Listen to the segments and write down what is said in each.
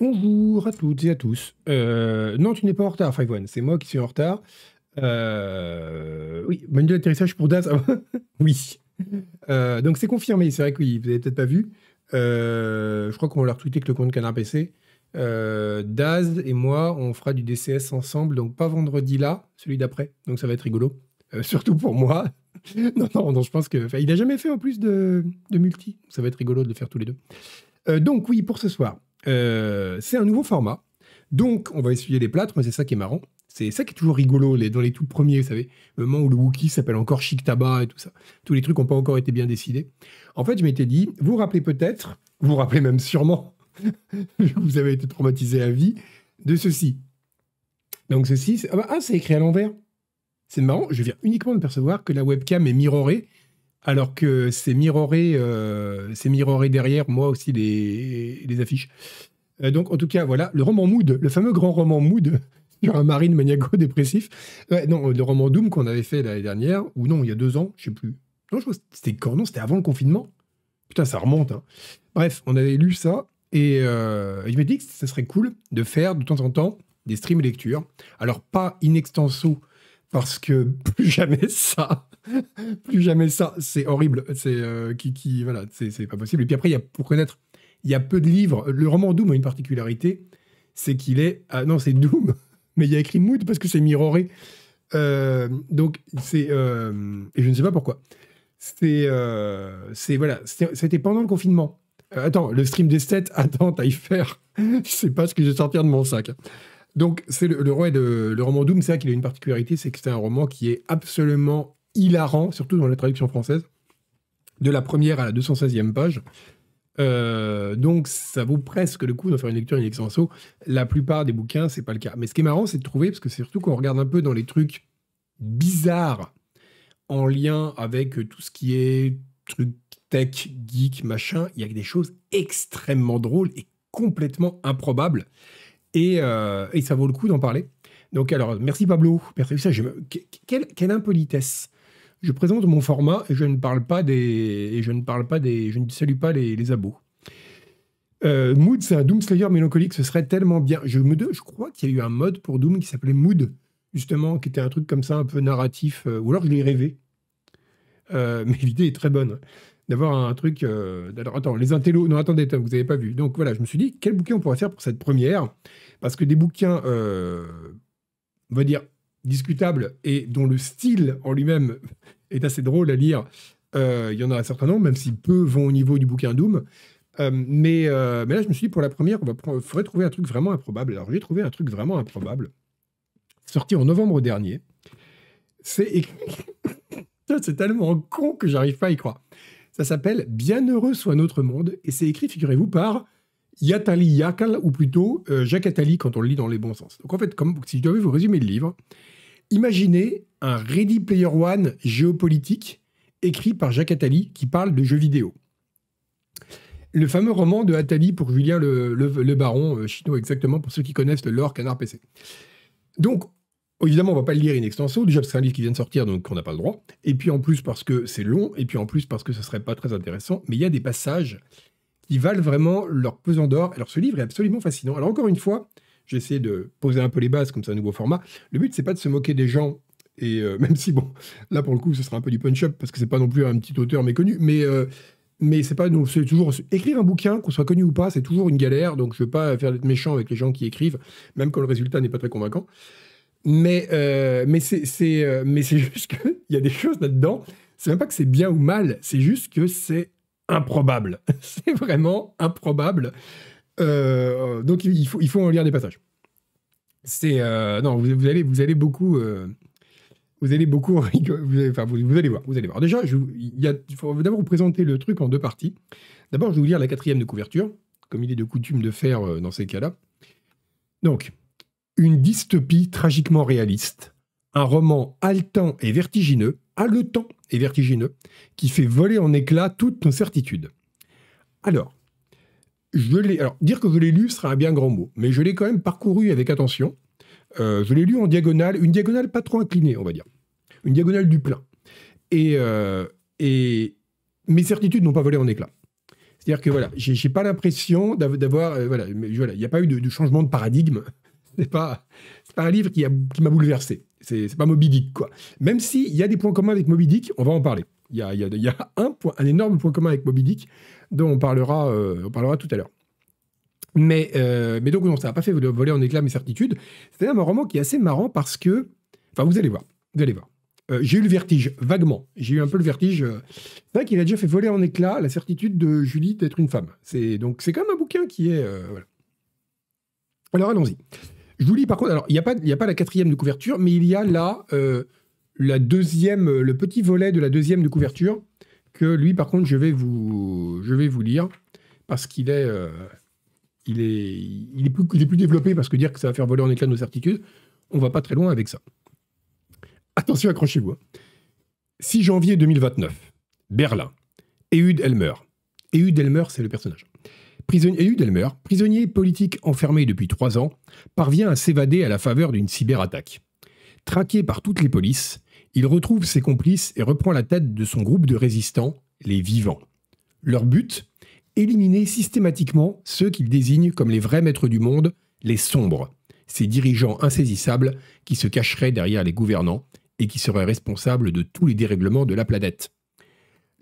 Bonjour à toutes et à tous. Euh, non, tu n'es pas en retard, Five One. C'est moi qui suis en retard. Euh, oui, manuel d'atterrissage pour Daz. oui. Euh, donc c'est confirmé. C'est vrai que oui, vous n'avez peut-être pas vu. je crois qu'on va leur tweeter que le compte Canard PC. Daz et moi, on fera du DCS ensemble. Donc pas vendredi là, celui d'après. Donc ça va être rigolo. surtout pour moi. non, non, non, je pense que. Il n'a jamais fait en plus de, de multi. Ça va être rigolo de le faire tous les deux. donc oui, pour ce soir. Euh, c'est un nouveau format. Donc, on va essuyer les plâtres, mais c'est ça qui est marrant. C'est ça qui est toujours rigolo les, dans les tout premiers, vous savez, le moment où le Wookie s'appelle encore Chic Tabac et tout ça. Tous les trucs n'ont pas encore été bien décidés. En fait, je m'étais dit, vous vous rappelez peut-être, vous vous rappelez même sûrement, vous avez été traumatisé à vie, de ceci. Donc ceci, ah, bah, ah c'est écrit à l'envers. C'est marrant, je viens uniquement de percevoir que la webcam est mirrorée alors que c'est mirroré, euh, c'est derrière moi aussi les, affiches. Euh, donc en tout cas, voilà, le roman Mood, le fameux grand roman Mood sur un marine maniaco-dépressif. Euh, non, le roman Doom qu'on avait fait l'année dernière, ou non, il y a deux ans, je sais plus. Non, je crois que c'était c'était avant le confinement. Putain, ça remonte. Hein. Bref, on avait lu ça, et je me dit que ça serait cool de faire de temps en temps des streams lectures. Alors, pas in extenso, parce que plus jamais ça. plus jamais ça. C'est horrible. C'est euh, qui, qui, voilà, c'est pas possible. Et puis après, y pour connaître, il y a peu de livres. Le roman Doom a une particularité, c'est qu'il est, ah, non, c'est Doom, mais il y a écrit Mood parce que c'est mirroré. Euh, donc c'est euh, et je ne sais pas pourquoi. C'est c'est voilà, c'était pendant le confinement. attends, le stream des stats, attends, t'as y faire. je sais pas ce que je vais sortir de mon sac. Donc, c'est le, roman Doom, c'est ça qu'il a une particularité, c'est que c'est un roman qui est absolument hilarant, surtout dans la traduction française, de la première à la 216e page. Euh, donc ça vaut presque le coup d'en faire une lecture in extenso. La plupart des bouquins, c'est pas le cas. Mais ce qui est marrant, c'est de trouver, parce que c'est surtout qu'on regarde un peu dans les trucs bizarres en lien avec tout ce qui est truc tech, geek, machin, il y a des choses extrêmement drôles et complètement improbables. Et, euh, et ça vaut le coup d'en parler. Donc alors, merci Pablo. Merci, ça, quelle impolitesse. Je présente mon format et je ne parle pas des. Et je ne parle pas des. Je ne salue pas les, abos. Euh, mood, c'est un Doom Slayer mélancolique, ce serait tellement bien. Je, me, je crois qu'il y a eu un mode pour Doom qui s'appelait Mood, justement, qui était un truc comme ça, un peu narratif, euh, ou alors je l'ai rêvé. Euh, mais l'idée est très bonne. Hein. D'avoir un truc. alors attends, les intellos. Non, attendez, vous n'avez pas vu. Donc voilà, je me suis dit, quel bouquin on pourrait faire pour cette première Parce que des bouquins, on va dire, discutables et dont le style en lui-même est assez drôle à lire. Euh, il y en a un certain nombre, même si peu vont au niveau du bouquin Doom. Euh, mais, euh, mais, là, je me suis dit, pour la première, il faudrait trouver un truc vraiment improbable. Alors, j'ai trouvé un truc vraiment improbable, sorti en novembre dernier. C'est c'est tellement con que j'arrive pas à y croire. Ça s'appelle Bienheureux soit notre monde, et c'est écrit, figurez-vous, par Yatali Yakal, ou plutôt Jacques Attali, quand on le lit dans les bons sens. Donc, en fait, comme si je devais vous résumer le livre, imaginez un Ready Player One géopolitique écrit par Jacques Attali qui parle de jeux vidéo. Le fameux roman de Attali pour Julien Le, Baron, euh, chinois exactement, pour ceux qui connaissent le lore canard PC. Donc, évidemment, on va pas le lire in extenso. Déjà, parce que c'est un livre qui vient de sortir, donc on n'a pas le droit. Et puis en plus, parce que c'est long, et puis en plus, parce que ce ne serait pas très intéressant. Mais il y a des passages qui valent vraiment leur pesant d'or. Alors, ce livre est absolument fascinant. Alors, encore une fois, j'essaie de poser un peu les bases, comme c'est un nouveau format. Le but, c'est pas de se moquer des gens et euh, même si, bon, là pour le coup, ce sera un peu du punch-up parce que c'est pas non plus un petit auteur méconnu, mais. Euh, mais c'est pas nous, c'est toujours écrire un bouquin, qu'on soit connu ou pas, c'est toujours une galère. Donc je veux pas faire d'être méchant avec les gens qui écrivent, même quand le résultat n'est pas très convaincant. Mais euh, mais c'est mais c'est juste qu'il y a des choses là-dedans. C'est même pas que c'est bien ou mal, c'est juste que c'est improbable. c'est vraiment improbable. donc il faut, il faut en lire des passages. C'est non, vous, allez vous allez beaucoup vous allez beaucoup Vous allez, vous, allez voir, vous allez voir. Déjà, il faut d'abord vous présenter le truc en deux parties. D'abord, je vais vous lire la quatrième de couverture, comme il est de coutume de faire euh, dans ces cas-là. Donc, une dystopie tragiquement réaliste, un roman haletant et vertigineux, haletant et vertigineux, qui fait voler en éclats toutes nos certitudes. Alors, je Alors, dire que je l'ai lu sera un bien grand mot, mais je l'ai quand même parcouru avec attention. Euh, je l'ai lu en diagonale, une diagonale pas trop inclinée, on va dire une diagonale du plein. Euh, et, mes certitudes n'ont pas volé en éclat. C'est-à-dire que voilà, j'ai pas l'impression d'avoir, euh, voilà, il n'y a pas eu de, changement de paradigme. C'est pas, pas un livre qui m'a qui bouleversé. C'est pas Moby Dick, quoi. Même s'il y a des points communs avec Moby Dick, on va en parler. Il y a, un, point, un énorme point commun avec Moby Dick dont on parlera, euh, on parlera tout à l'heure. Mais, mais donc, non, ça n'a pas fait voler en éclat mes certitudes. C'est un roman qui est assez marrant parce que. Enfin, vous allez voir. Vous allez voir. Euh, j'ai eu le vertige, vaguement. J'ai eu un peu le vertige. Euh, c'est vrai qu'il a déjà fait voler en éclats la certitude de Julie d'être une femme. C'est donc c'est quand même un bouquin qui est euh, Alors allons-y. Je vous lis par contre. Alors il n'y a pas la quatrième de couverture, mais il y a là la deuxième, le petit volet de la deuxième de couverture que lui par contre je vais vous lire parce qu'il est plus développé parce que dire que ça va faire voler en éclats nos certitudes, on ne va pas très loin avec ça. Attention, accrochez-vous. 6 hein. janvier 2029, Berlin. Ehud Elmer. Ehud Elmer, c'est le personnage. Prisonnier, Elmer, prisonnier politique enfermé depuis trois ans, parvient à s'évader à la faveur d'une cyberattaque. Traqué par toutes les polices, il retrouve ses complices et reprend la tête de son groupe de résistants, les vivants. Leur but Éliminer systématiquement ceux qu'ils désignent comme les vrais maîtres du monde, les sombres, ces dirigeants insaisissables qui se cacheraient derrière les gouvernants et qui serait responsable de tous les dérèglements de la planète.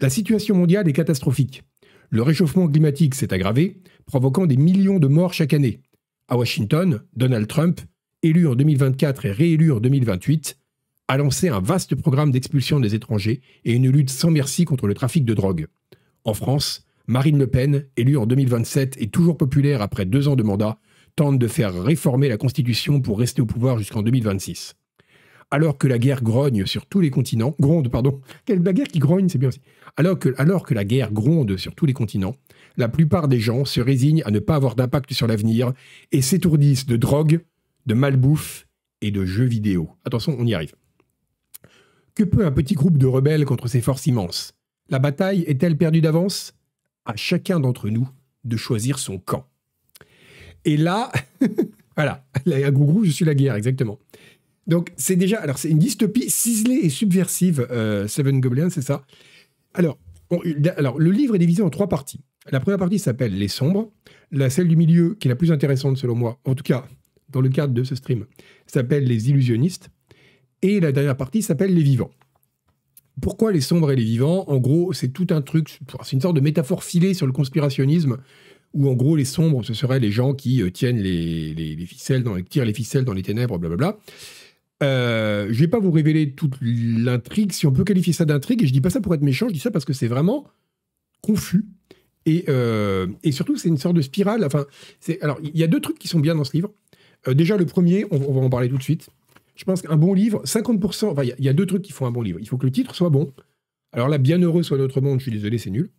La situation mondiale est catastrophique. Le réchauffement climatique s'est aggravé, provoquant des millions de morts chaque année. À Washington, Donald Trump, élu en 2024 et réélu en 2028, a lancé un vaste programme d'expulsion des étrangers et une lutte sans merci contre le trafic de drogue. En France, Marine Le Pen, élue en 2027 et toujours populaire après deux ans de mandat, tente de faire réformer la Constitution pour rester au pouvoir jusqu'en 2026 alors que la guerre grogne sur tous les continents, gronde, pardon, quelle la guerre qui grogne, c'est bien aussi. Alors que, alors que la guerre gronde sur tous les continents, la plupart des gens se résignent à ne pas avoir d'impact sur l'avenir et s'étourdissent de drogue, de malbouffe et de jeux vidéo. Attention, on y arrive. Que peut un petit groupe de rebelles contre ces forces immenses La bataille est-elle perdue d'avance À chacun d'entre nous de choisir son camp. Et là, voilà, un gros je suis la guerre, exactement. Donc c'est déjà, alors c'est une dystopie ciselée et subversive, euh, Seven Goblins, c'est ça. Alors, alors le livre est divisé en trois parties. La première partie s'appelle Les Sombres. La celle du milieu, qui est la plus intéressante selon moi, en tout cas dans le cadre de ce stream, s'appelle Les Illusionnistes. Et la dernière partie s'appelle Les Vivants. Pourquoi les sombres et les vivants En gros, c'est tout un truc, c'est une sorte de métaphore filée sur le conspirationnisme, où en gros les sombres, ce seraient les gens qui euh, tiennent les, les, ficelles, dans, tirent les ficelles dans les ténèbres, blablabla. Je euh, je vais pas vous révéler toute l'intrigue, si on peut qualifier ça d'intrigue, et je dis pas ça pour être méchant, je dis ça parce que c'est vraiment confus. Et, euh, surtout, c'est une sorte de spirale. Enfin, alors, il y a deux trucs qui sont bien dans ce livre. Euh, déjà, le premier, on, va en parler tout de suite. Je pense qu'un bon livre, 50%, enfin, il y, a deux trucs qui font un bon livre. Il faut que le titre soit bon. Alors là, Bienheureux soit notre monde, je suis désolé, c'est nul.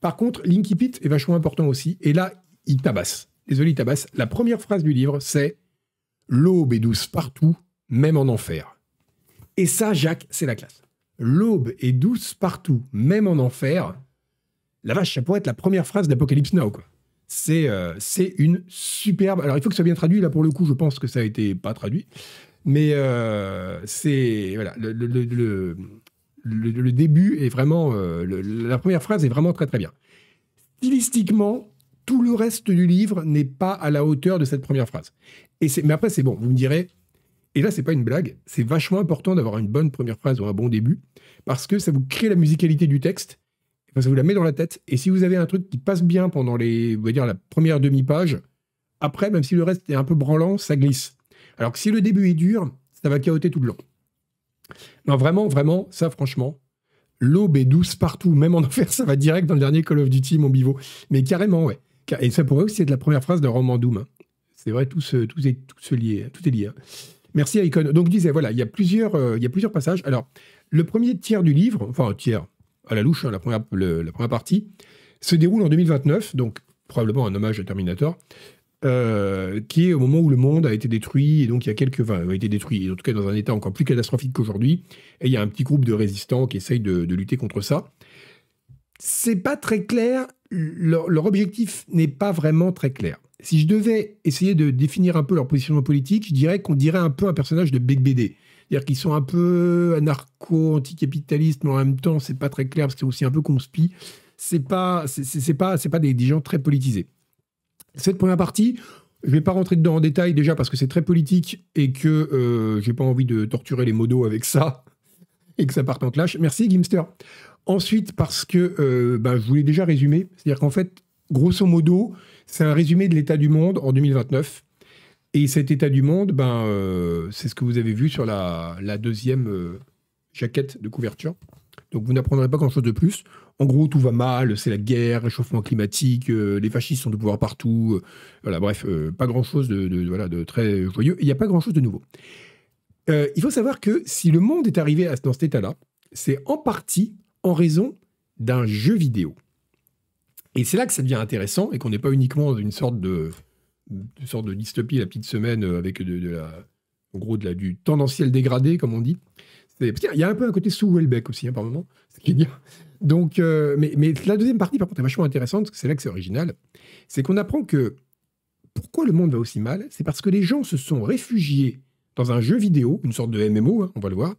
Par contre, Pit est vachement important aussi. Et là, il tabasse. Désolé, il tabasse. La première phrase du livre, c'est L'aube est douce partout, même en enfer. Et ça, Jacques, c'est la classe. L'aube est douce partout, même en enfer. La vache, ça pourrait être la première phrase d'Apocalypse Now, quoi. C'est euh, une superbe. Alors, il faut que ça soit bien traduit. Là, pour le coup, je pense que ça a été pas traduit. Mais euh, c'est. Voilà. Le, le, le, début est vraiment. Euh, la première phrase est vraiment très, très bien. Stylistiquement, tout le reste du livre n'est pas à la hauteur de cette première phrase. Et mais après, c'est bon. Vous me direz, et là, c'est pas une blague, c'est vachement important d'avoir une bonne première phrase ou un bon début, parce que ça vous crée la musicalité du texte, ça vous la met dans la tête. Et si vous avez un truc qui passe bien pendant les, dire, la première demi-page, après, même si le reste est un peu branlant, ça glisse. Alors que si le début est dur, ça va chaoter tout le long. Non, vraiment, vraiment, ça, franchement, l'aube est douce partout, même en enfer, ça va direct dans le dernier Call of Duty, mon bivou. Mais carrément, ouais. Et ça pourrait aussi être la première phrase d'un roman Doom. Hein. C'est vrai, tout, tout, est, tout, se lié, hein, tout est lié. Hein. Merci Icon. Donc je disais, voilà, il y, a plusieurs, euh, il y plusieurs passages. Alors, le premier tiers du livre, enfin un tiers, à la louche, hein, la, première, la première partie, se déroule en 2029, donc probablement un hommage à Terminator, euh, qui est au moment où le monde a été détruit, et donc il y a quelques... Enfin, a été détruit, et en tout cas dans un état encore plus catastrophique qu'aujourd'hui, et il y a un petit groupe de résistants qui essayent de, lutter contre ça. C'est pas très clair, leur objectif n'est pas vraiment très clair si je devais essayer de définir un peu leur positionnement politique, je dirais qu'on dirait un peu un personnage de Big BD. C'est-à-dire qu'ils sont un peu anarcho, anticapitalistes, mais en même temps, c'est pas très clair parce qu'ils sont aussi un peu conspi. C'est pas, c'est pas, c'est pas des, gens très politisés. Cette première partie, je vais pas rentrer dedans en détail déjà parce que c'est très politique et que euh, j'ai pas envie de torturer les modos avec ça et que ça part en clash. Merci Gimster. Ensuite, parce que euh, bah, je voulais déjà résumer, c'est-à-dire qu'en fait, grosso modo, c'est un résumé de l'état du monde en 2029. Et cet état du monde, ben, euh, c'est ce que vous avez vu sur la, deuxième euh, jaquette de couverture. Donc vous n'apprendrez pas grand-chose de plus. En gros, tout va mal, c'est la guerre, réchauffement climatique, euh, les fascistes sont de pouvoir partout. voilà, bref, pas grand-chose de, voilà, de très joyeux. Il n'y a pas grand-chose de nouveau. il faut savoir que si le monde est arrivé à, dans cet état-là, c'est en partie en raison d'un jeu vidéo. Et c'est là que ça devient intéressant et qu'on n'est pas uniquement dans une sorte de, sorte de dystopie, la petite semaine euh, avec de, la, gros de la, du tendanciel dégradé, comme on dit. Il y a un peu un côté sous Welbeck aussi, hein, par moment, qui bien. Donc, euh, mais, mais, la deuxième partie, par contre, est vachement intéressante, parce que c'est là que c'est original. C'est qu'on apprend que pourquoi le monde va aussi mal, c'est parce que les gens se sont réfugiés dans un jeu vidéo, une sorte de MMO, hein, on va le voir.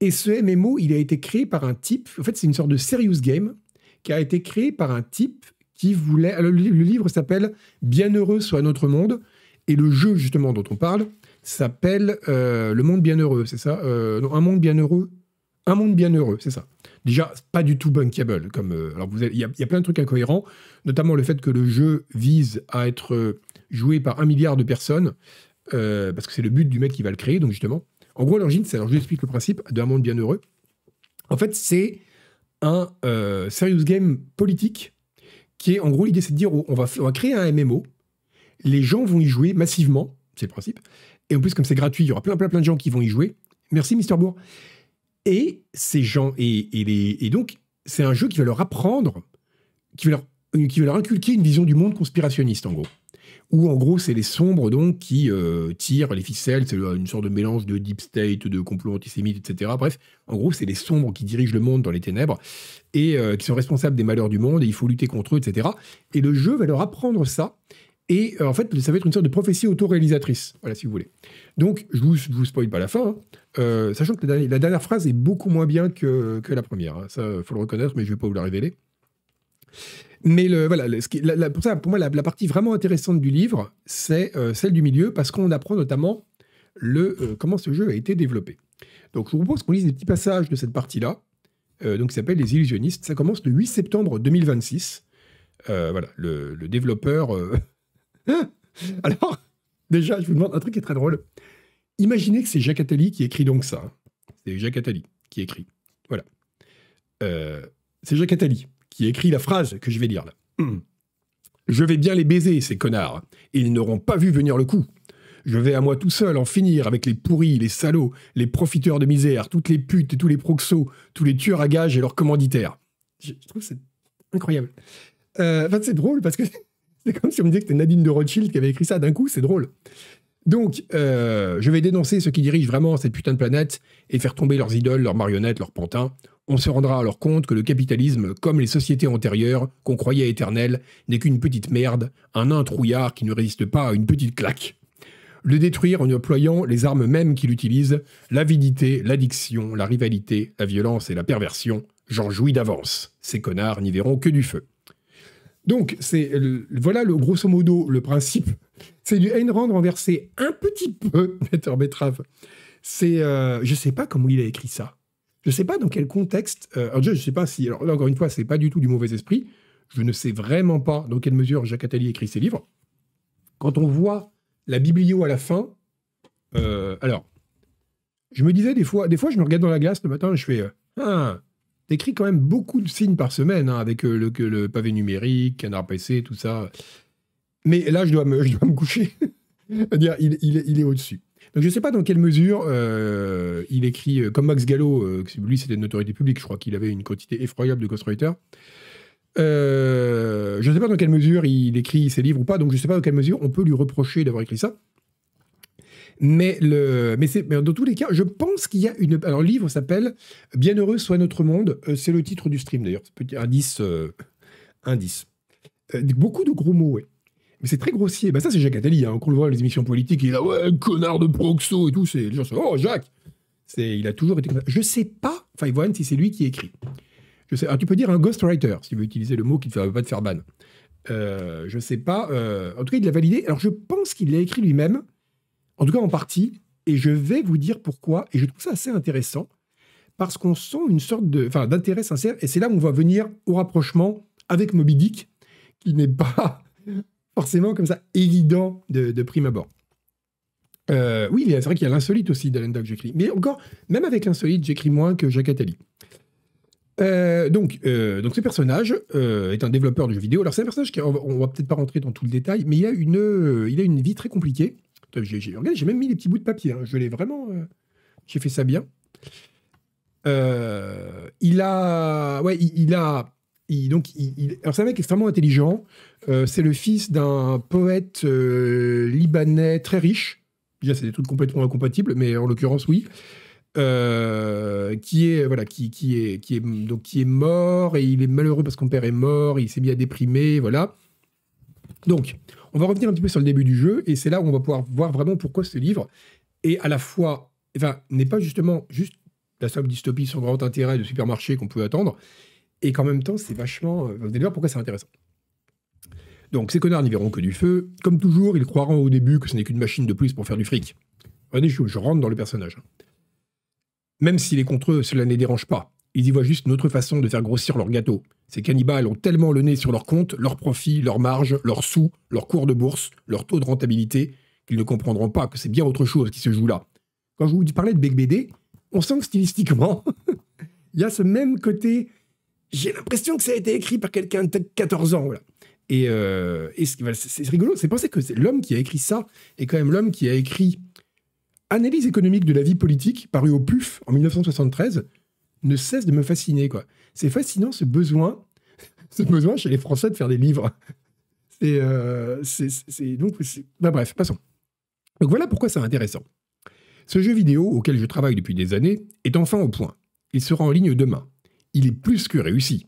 Et ce MMO, il a été créé par un type, en fait, c'est une sorte de serious game, qui a été créé par un type qui voulait. Le, livre s'appelle Bienheureux soit notre monde, et le jeu justement dont on parle s'appelle euh, Le monde bienheureux, c'est ça euh, Non, un monde bienheureux. Un monde bienheureux, c'est ça. Déjà, pas du tout bunkable. Comme, euh, alors, il y, y, a plein de trucs incohérents, notamment le fait que le jeu vise à être joué par un milliard de personnes, parce que c'est le but du mec qui va le créer, donc justement. En gros, l'origine, c'est, alors je vous explique le principe d'un monde bienheureux. En fait, c'est un euh, serious game politique qui est, en gros, l'idée c'est de dire on va, on va créer un MMO, les gens vont y jouer massivement, c'est le principe, et en plus comme c'est gratuit, il y aura plein plein plein de gens qui vont y jouer. Merci Mister Bourg. Et ces gens, et, et, donc c'est un jeu qui va leur apprendre, qui va qui va leur inculquer une vision du monde conspirationniste en gros où en gros c'est les sombres donc qui euh, tirent les ficelles, c'est une sorte de mélange de deep state, de complot antisémite, etc. Bref, en gros c'est les sombres qui dirigent le monde dans les ténèbres et euh, qui sont responsables des malheurs du monde et il faut lutter contre eux, etc. Et le jeu va leur apprendre ça. Et euh, en fait, ça va être une sorte de prophétie autoréalisatrice, voilà, si vous voulez. Donc, je vous, vous spoil pas la fin, hein. sachant que la dernière, phrase est beaucoup moins bien que, la première. Hein. Ça, faut le reconnaître, mais je vais pas vous la révéler. Mais le, voilà, ce qui, pour, ça, pour moi, la, partie vraiment intéressante du livre, c'est euh, celle du milieu, parce qu'on apprend notamment le, euh, comment ce jeu a été développé. Donc je vous propose qu'on lise des petits passages de cette partie-là, euh, donc qui s'appelle Les Illusionnistes. Ça commence le 8 septembre 2026. voilà, le, développeur... Alors, déjà, je vous demande un truc qui est très drôle. Imaginez que c'est Jacques Attali qui écrit donc ça. Hein. C'est Jacques Attali qui écrit. Voilà. c'est Jacques Attali qui écrit la phrase que je vais lire là. Hmm. Je vais bien les baiser, ces connards. Ils n'auront pas vu venir le coup. Je vais à moi tout seul en finir avec les pourris, les salauds, les profiteurs de misère, toutes les putes et tous les proxos, tous les tueurs à gages et leurs commanditaires. Je, trouve c'est incroyable. Euh, enfin, c'est drôle parce que c'est comme si on me disait que c'était Nadine de Rothschild qui avait écrit ça d'un coup, c'est drôle. Donc, euh, je vais dénoncer ceux qui dirigent vraiment cette putain de planète et faire tomber leurs idoles, leurs marionnettes, leurs pantins. On se rendra alors compte que le capitalisme, comme les sociétés antérieures, qu'on croyait éternelles, n'est qu'une petite merde, un introuillard qui ne résiste pas à une petite claque. Le détruire en employant les armes mêmes qu'il utilise, l'avidité, l'addiction, la rivalité, la violence et la perversion, j'en jouis d'avance. Ces connards n'y verront que du feu. Donc, c'est voilà le grosso modo le principe c'est du Ayn Rand renversé un petit peu, Peter Betrave. C'est, euh, je sais pas comment il a écrit ça. Je ne sais pas dans quel contexte. Euh, je, ne sais pas si. Alors là, encore une fois, ce n'est pas du tout du mauvais esprit. Je ne sais vraiment pas dans quelle mesure Jacques Attali écrit ses livres. Quand on voit la bibliothèque à la fin, euh, alors, je me disais des fois, des fois, je me regarde dans la glace le matin, je fais, euh, ah, t'écris quand même beaucoup de signes par semaine hein, avec le, le, pavé numérique, canard PC, tout ça. Mais là, je dois me, coucher. dire il, est au-dessus. Donc, je ne sais pas dans quelle mesure euh, il écrit, euh, comme Max Gallo, euh, lui, c'était une autorité publique, je crois qu'il avait une quantité effroyable de ghostwriters. je ne sais pas dans quelle mesure il écrit ses livres ou pas, donc je ne sais pas dans quelle mesure on peut lui reprocher d'avoir écrit ça. Mais, dans tous les cas, je pense qu'il y a une. Alors, le livre s'appelle Bienheureux soit notre monde. C'est le titre du stream d'ailleurs. Petit indice. beaucoup de gros mots, oui. Mais c'est très grossier. Bah, ça, c'est Jacques Attali. Hein. on le voit les émissions politiques, il est là, ouais, connard de proxo et tout. C'est, les gens oh, Jacques c'est, Il a toujours été comme ça. Je sais pas, Five si c'est lui qui écrit. Je sais, ah, tu peux dire un ghostwriter, si veut utiliser le mot qui ne va pas te faire ban. Euh, je sais pas. Euh, en tout cas, il l'a validé. Alors, je pense qu'il l'a écrit lui-même, en tout cas en partie. Et je vais vous dire pourquoi. Et je trouve ça assez intéressant. Parce qu'on sent une sorte de, enfin, d'intérêt sincère. Et c'est là où on va venir au rapprochement avec Moby Dick, qui n'est pas forcément comme ça évident de, prime abord. Euh, oui, c'est vrai qu'il y a l'insolite aussi d'Alan Dock, j'écris. Mais encore, même avec l'insolite, j'écris moins que Jacques Attali. Euh, donc, euh, donc, ce personnage est un développeur de jeux vidéo. Alors, c'est un personnage qui, on va, va peut-être pas rentrer dans tout le détail, mais il a une, il a une vie très compliquée. J'ai, j'ai même mis les petits bouts de papier. Hein. Je l'ai vraiment. j'ai fait ça bien. il a, ouais, il a donc, il, alors c'est un mec extrêmement intelligent. Euh, c'est le fils d'un poète euh, libanais très riche. Déjà, c'est des trucs complètement incompatibles, mais en l'occurrence, oui. Euh, qui est voilà qui, qui est qui est donc qui est mort et il est malheureux parce qu'on père est mort il s'est mis à déprimer voilà donc on va revenir un petit peu sur le début du jeu et c'est là où on va pouvoir voir vraiment pourquoi ce livre est à la fois enfin n'est pas justement juste la simple dystopie sans grand intérêt de supermarché qu'on peut attendre et qu'en même temps, c'est vachement. Vous allez voir pourquoi c'est intéressant. Donc, ces connards n'y verront que du feu. Comme toujours, ils croiront au début que ce n'est qu'une machine de plus pour faire du fric. Regardez, je, rentre dans le personnage. Même s'il est contre eux, cela ne les dérange pas. Ils y voient juste une autre façon de faire grossir leur gâteau. Ces cannibales ont tellement le nez sur leur compte, leurs profits, leurs marges, leurs sous, leur cours de bourse, leur taux de rentabilité, qu'ils ne comprendront pas que c'est bien autre chose qui se joue là. Quand je vous parlais de Big BD, on sent que stylistiquement, il y a ce même côté j'ai l'impression que ça a été écrit par quelqu'un de 14 ans. Voilà. Et, euh, c'est rigolo, c'est penser que l'homme qui a écrit ça est quand même l'homme qui a écrit Analyse économique de la vie politique, paru au PUF en 1973, ne cesse de me fasciner. quoi. C'est fascinant ce besoin, ce besoin chez les Français de faire des livres. C'est euh, donc. Bah, bref, passons. Donc voilà pourquoi c'est intéressant. Ce jeu vidéo auquel je travaille depuis des années est enfin au point. Il sera en ligne demain il est plus que réussi.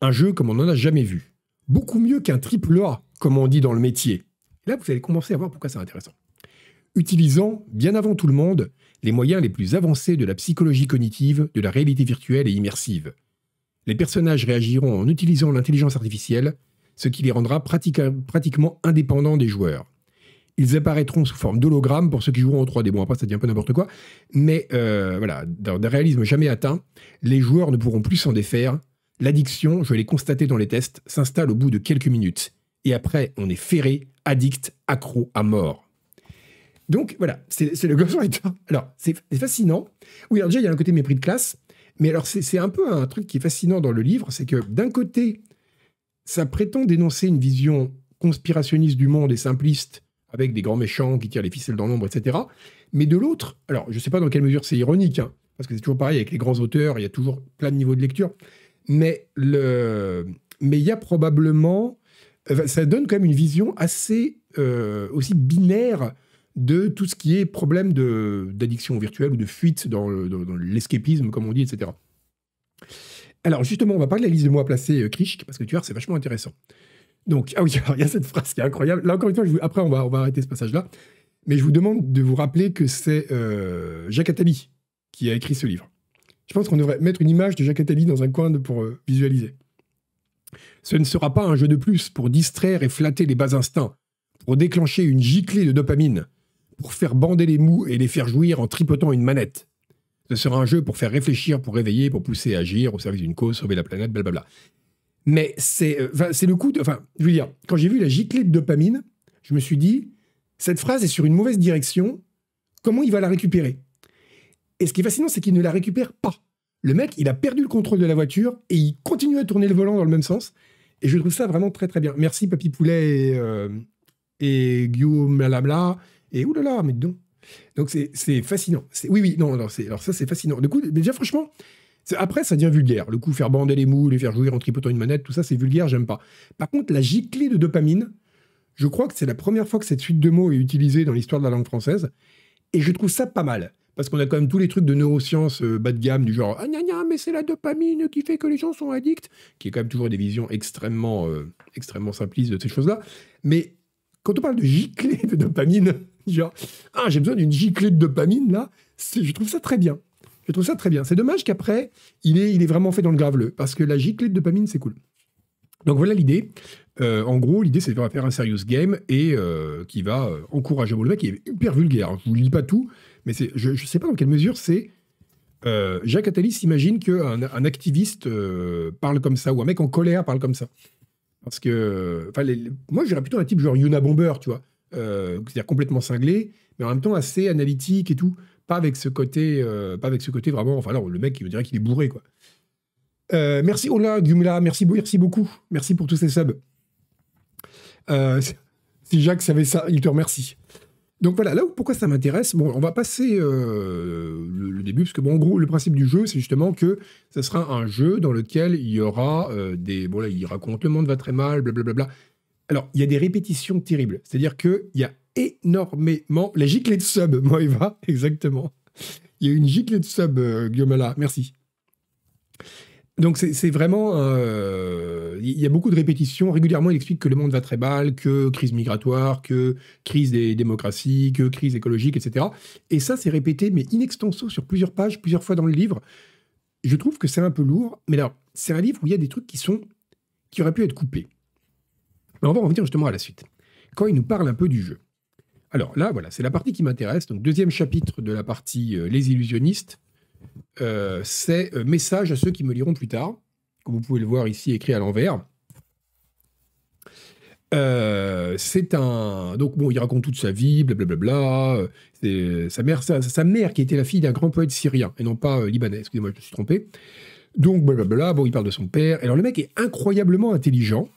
Un jeu comme on n'en a jamais vu. Beaucoup mieux qu'un triple A, comme on dit dans le métier. là, vous allez commencer à voir pourquoi c'est intéressant. Utilisant, bien avant tout le monde, les moyens les plus avancés de la psychologie cognitive, de la réalité virtuelle et immersive. Les personnages réagiront en utilisant l'intelligence artificielle, ce qui les rendra pratiquement indépendants des joueurs. Ils apparaîtront sous forme d'hologramme pour ceux qui joueront en 3D. Bon, après, ça devient un peu n'importe quoi. Mais euh, voilà, dans réalisme jamais atteint, les joueurs ne pourront plus s'en défaire. L'addiction, je l'ai constaté dans les tests, s'installe au bout de quelques minutes. Et après, on est ferré, addict, accro à mort. Donc voilà, c'est le garçon Alors, c'est fascinant. Oui, alors déjà, il y a un côté mépris de classe. Mais alors, c'est un peu un truc qui est fascinant dans le livre, c'est que d'un côté, ça prétend dénoncer une vision conspirationniste du monde et simpliste avec des grands méchants qui tirent les ficelles dans l'ombre, etc. Mais de l'autre, alors je ne sais pas dans quelle mesure c'est ironique, hein, parce que c'est toujours pareil avec les grands auteurs, il y a toujours plein de niveaux de lecture, mais le, mais il y a probablement, ça donne quand même une vision assez euh, aussi binaire de tout ce qui est problème de d'addiction virtuelle ou de fuite dans, l'escapisme, comme on dit, etc. Alors justement, on va parler de la liste de mots à placer, euh, parce que tu vois, c'est vachement intéressant. Donc, ah oui, il y a cette phrase qui est incroyable. Là, encore une fois, après, on va, arrêter ce passage-là. Mais je vous demande de vous rappeler que c'est euh, Jacques Attali qui a écrit ce livre. Je pense qu'on devrait mettre une image de Jacques Attali dans un coin pour euh, visualiser. Ce ne sera pas un jeu de plus pour distraire et flatter les bas instincts, pour déclencher une giclée de dopamine, pour faire bander les mous et les faire jouir en tripotant une manette. Ce sera un jeu pour faire réfléchir, pour réveiller, pour pousser à agir au service d'une cause, sauver la planète, blablabla. Mais euh, c'est le coup de. Enfin, je veux dire, quand j'ai vu la giclée de dopamine, je me suis dit, cette phrase est sur une mauvaise direction, comment il va la récupérer Et ce qui est fascinant, c'est qu'il ne la récupère pas. Le mec, il a perdu le contrôle de la voiture et il continue à tourner le volant dans le même sens. Et je trouve ça vraiment très très bien. Merci Papy Poulet et, euh, et Guillaume là Et oulala, mais donc. Donc c'est fascinant. Oui, oui, non, non alors ça c'est fascinant. Du coup, déjà franchement, après, ça devient vulgaire. Le coup, faire bander les moules, les faire jouer en tripotant une manette, tout ça, c'est vulgaire, j'aime pas. Par contre, la giclée de dopamine, je crois que c'est la première fois que cette suite de mots est utilisée dans l'histoire de la langue française. Et je trouve ça pas mal. Parce qu'on a quand même tous les trucs de neurosciences euh, bas de gamme, du genre Ah gna gna, mais c'est la dopamine qui fait que les gens sont addicts, qui est quand même toujours des visions extrêmement, euh, extrêmement simplistes de ces choses-là. Mais quand on parle de giclée de dopamine, genre Ah, j'ai besoin d'une giclée de dopamine, là, je trouve ça très bien. Je trouve ça très bien. C'est dommage qu'après, il est, il est vraiment fait dans le grave graveleux, parce que la giclée de dopamine, c'est cool. Donc voilà l'idée. Euh, en gros, l'idée, c'est de faire un serious game et euh, qui va euh, encourager. Bon, le mec est hyper vulgaire. Hein. Je ne vous lis pas tout, mais je ne sais pas dans quelle mesure c'est. Jacques Attali s'imagine qu'un un activiste parle comme ça ou un mec en colère parle comme ça. Parce que, Enfin, moi, j'irais plutôt un type genre Yuna Bomber, tu vois, c'est-à-dire complètement cinglé, mais en même temps assez analytique et tout pas avec ce côté, euh, pas avec ce côté vraiment. Enfin, alors, le mec, il dirait qu'il est bourré, quoi. Euh, merci Ola, Gumla, merci, merci beaucoup. Merci pour tous ces subs. Euh, si Jacques savait ça, il te remercie. Donc voilà, là où pourquoi ça m'intéresse, bon, on va passer le, début, parce que bon, en gros, le principe du jeu, c'est justement que ce sera un jeu dans lequel il y aura des. Bon, là, il raconte le monde va très mal, blablabla. Bla, bla, alors, il y a des répétitions terribles. C'est-à-dire qu'il y a énormément. La giclée de sub, Moeva, exactement. Il y a une giclée de sub, euh, Guillaume là. merci. Donc c'est vraiment... Euh, il y a beaucoup de répétitions. Régulièrement, il explique que le monde va très mal, que crise migratoire, que crise des démocraties, que crise écologique, etc. Et ça, c'est répété, mais in extenso, sur plusieurs pages, plusieurs fois dans le livre. Je trouve que c'est un peu lourd, mais alors, c'est un livre où il y a des trucs qui sont... qui auraient pu être coupés. Mais on va en justement à la suite. Quand il nous parle un peu du jeu. Alors là, voilà, c'est la partie qui m'intéresse. Donc deuxième chapitre de la partie euh, Les illusionnistes. Euh, c'est euh, Message à ceux qui me liront plus tard, comme vous pouvez le voir ici écrit à l'envers. c'est un donc bon, il raconte toute sa vie, blablabla. C'est sa mère, sa, mère qui était la fille d'un grand poète syrien et non pas libanais. Excusez-moi, je me suis trompé. Donc blablabla. Bon, il parle de son père. alors le mec est incroyablement intelligent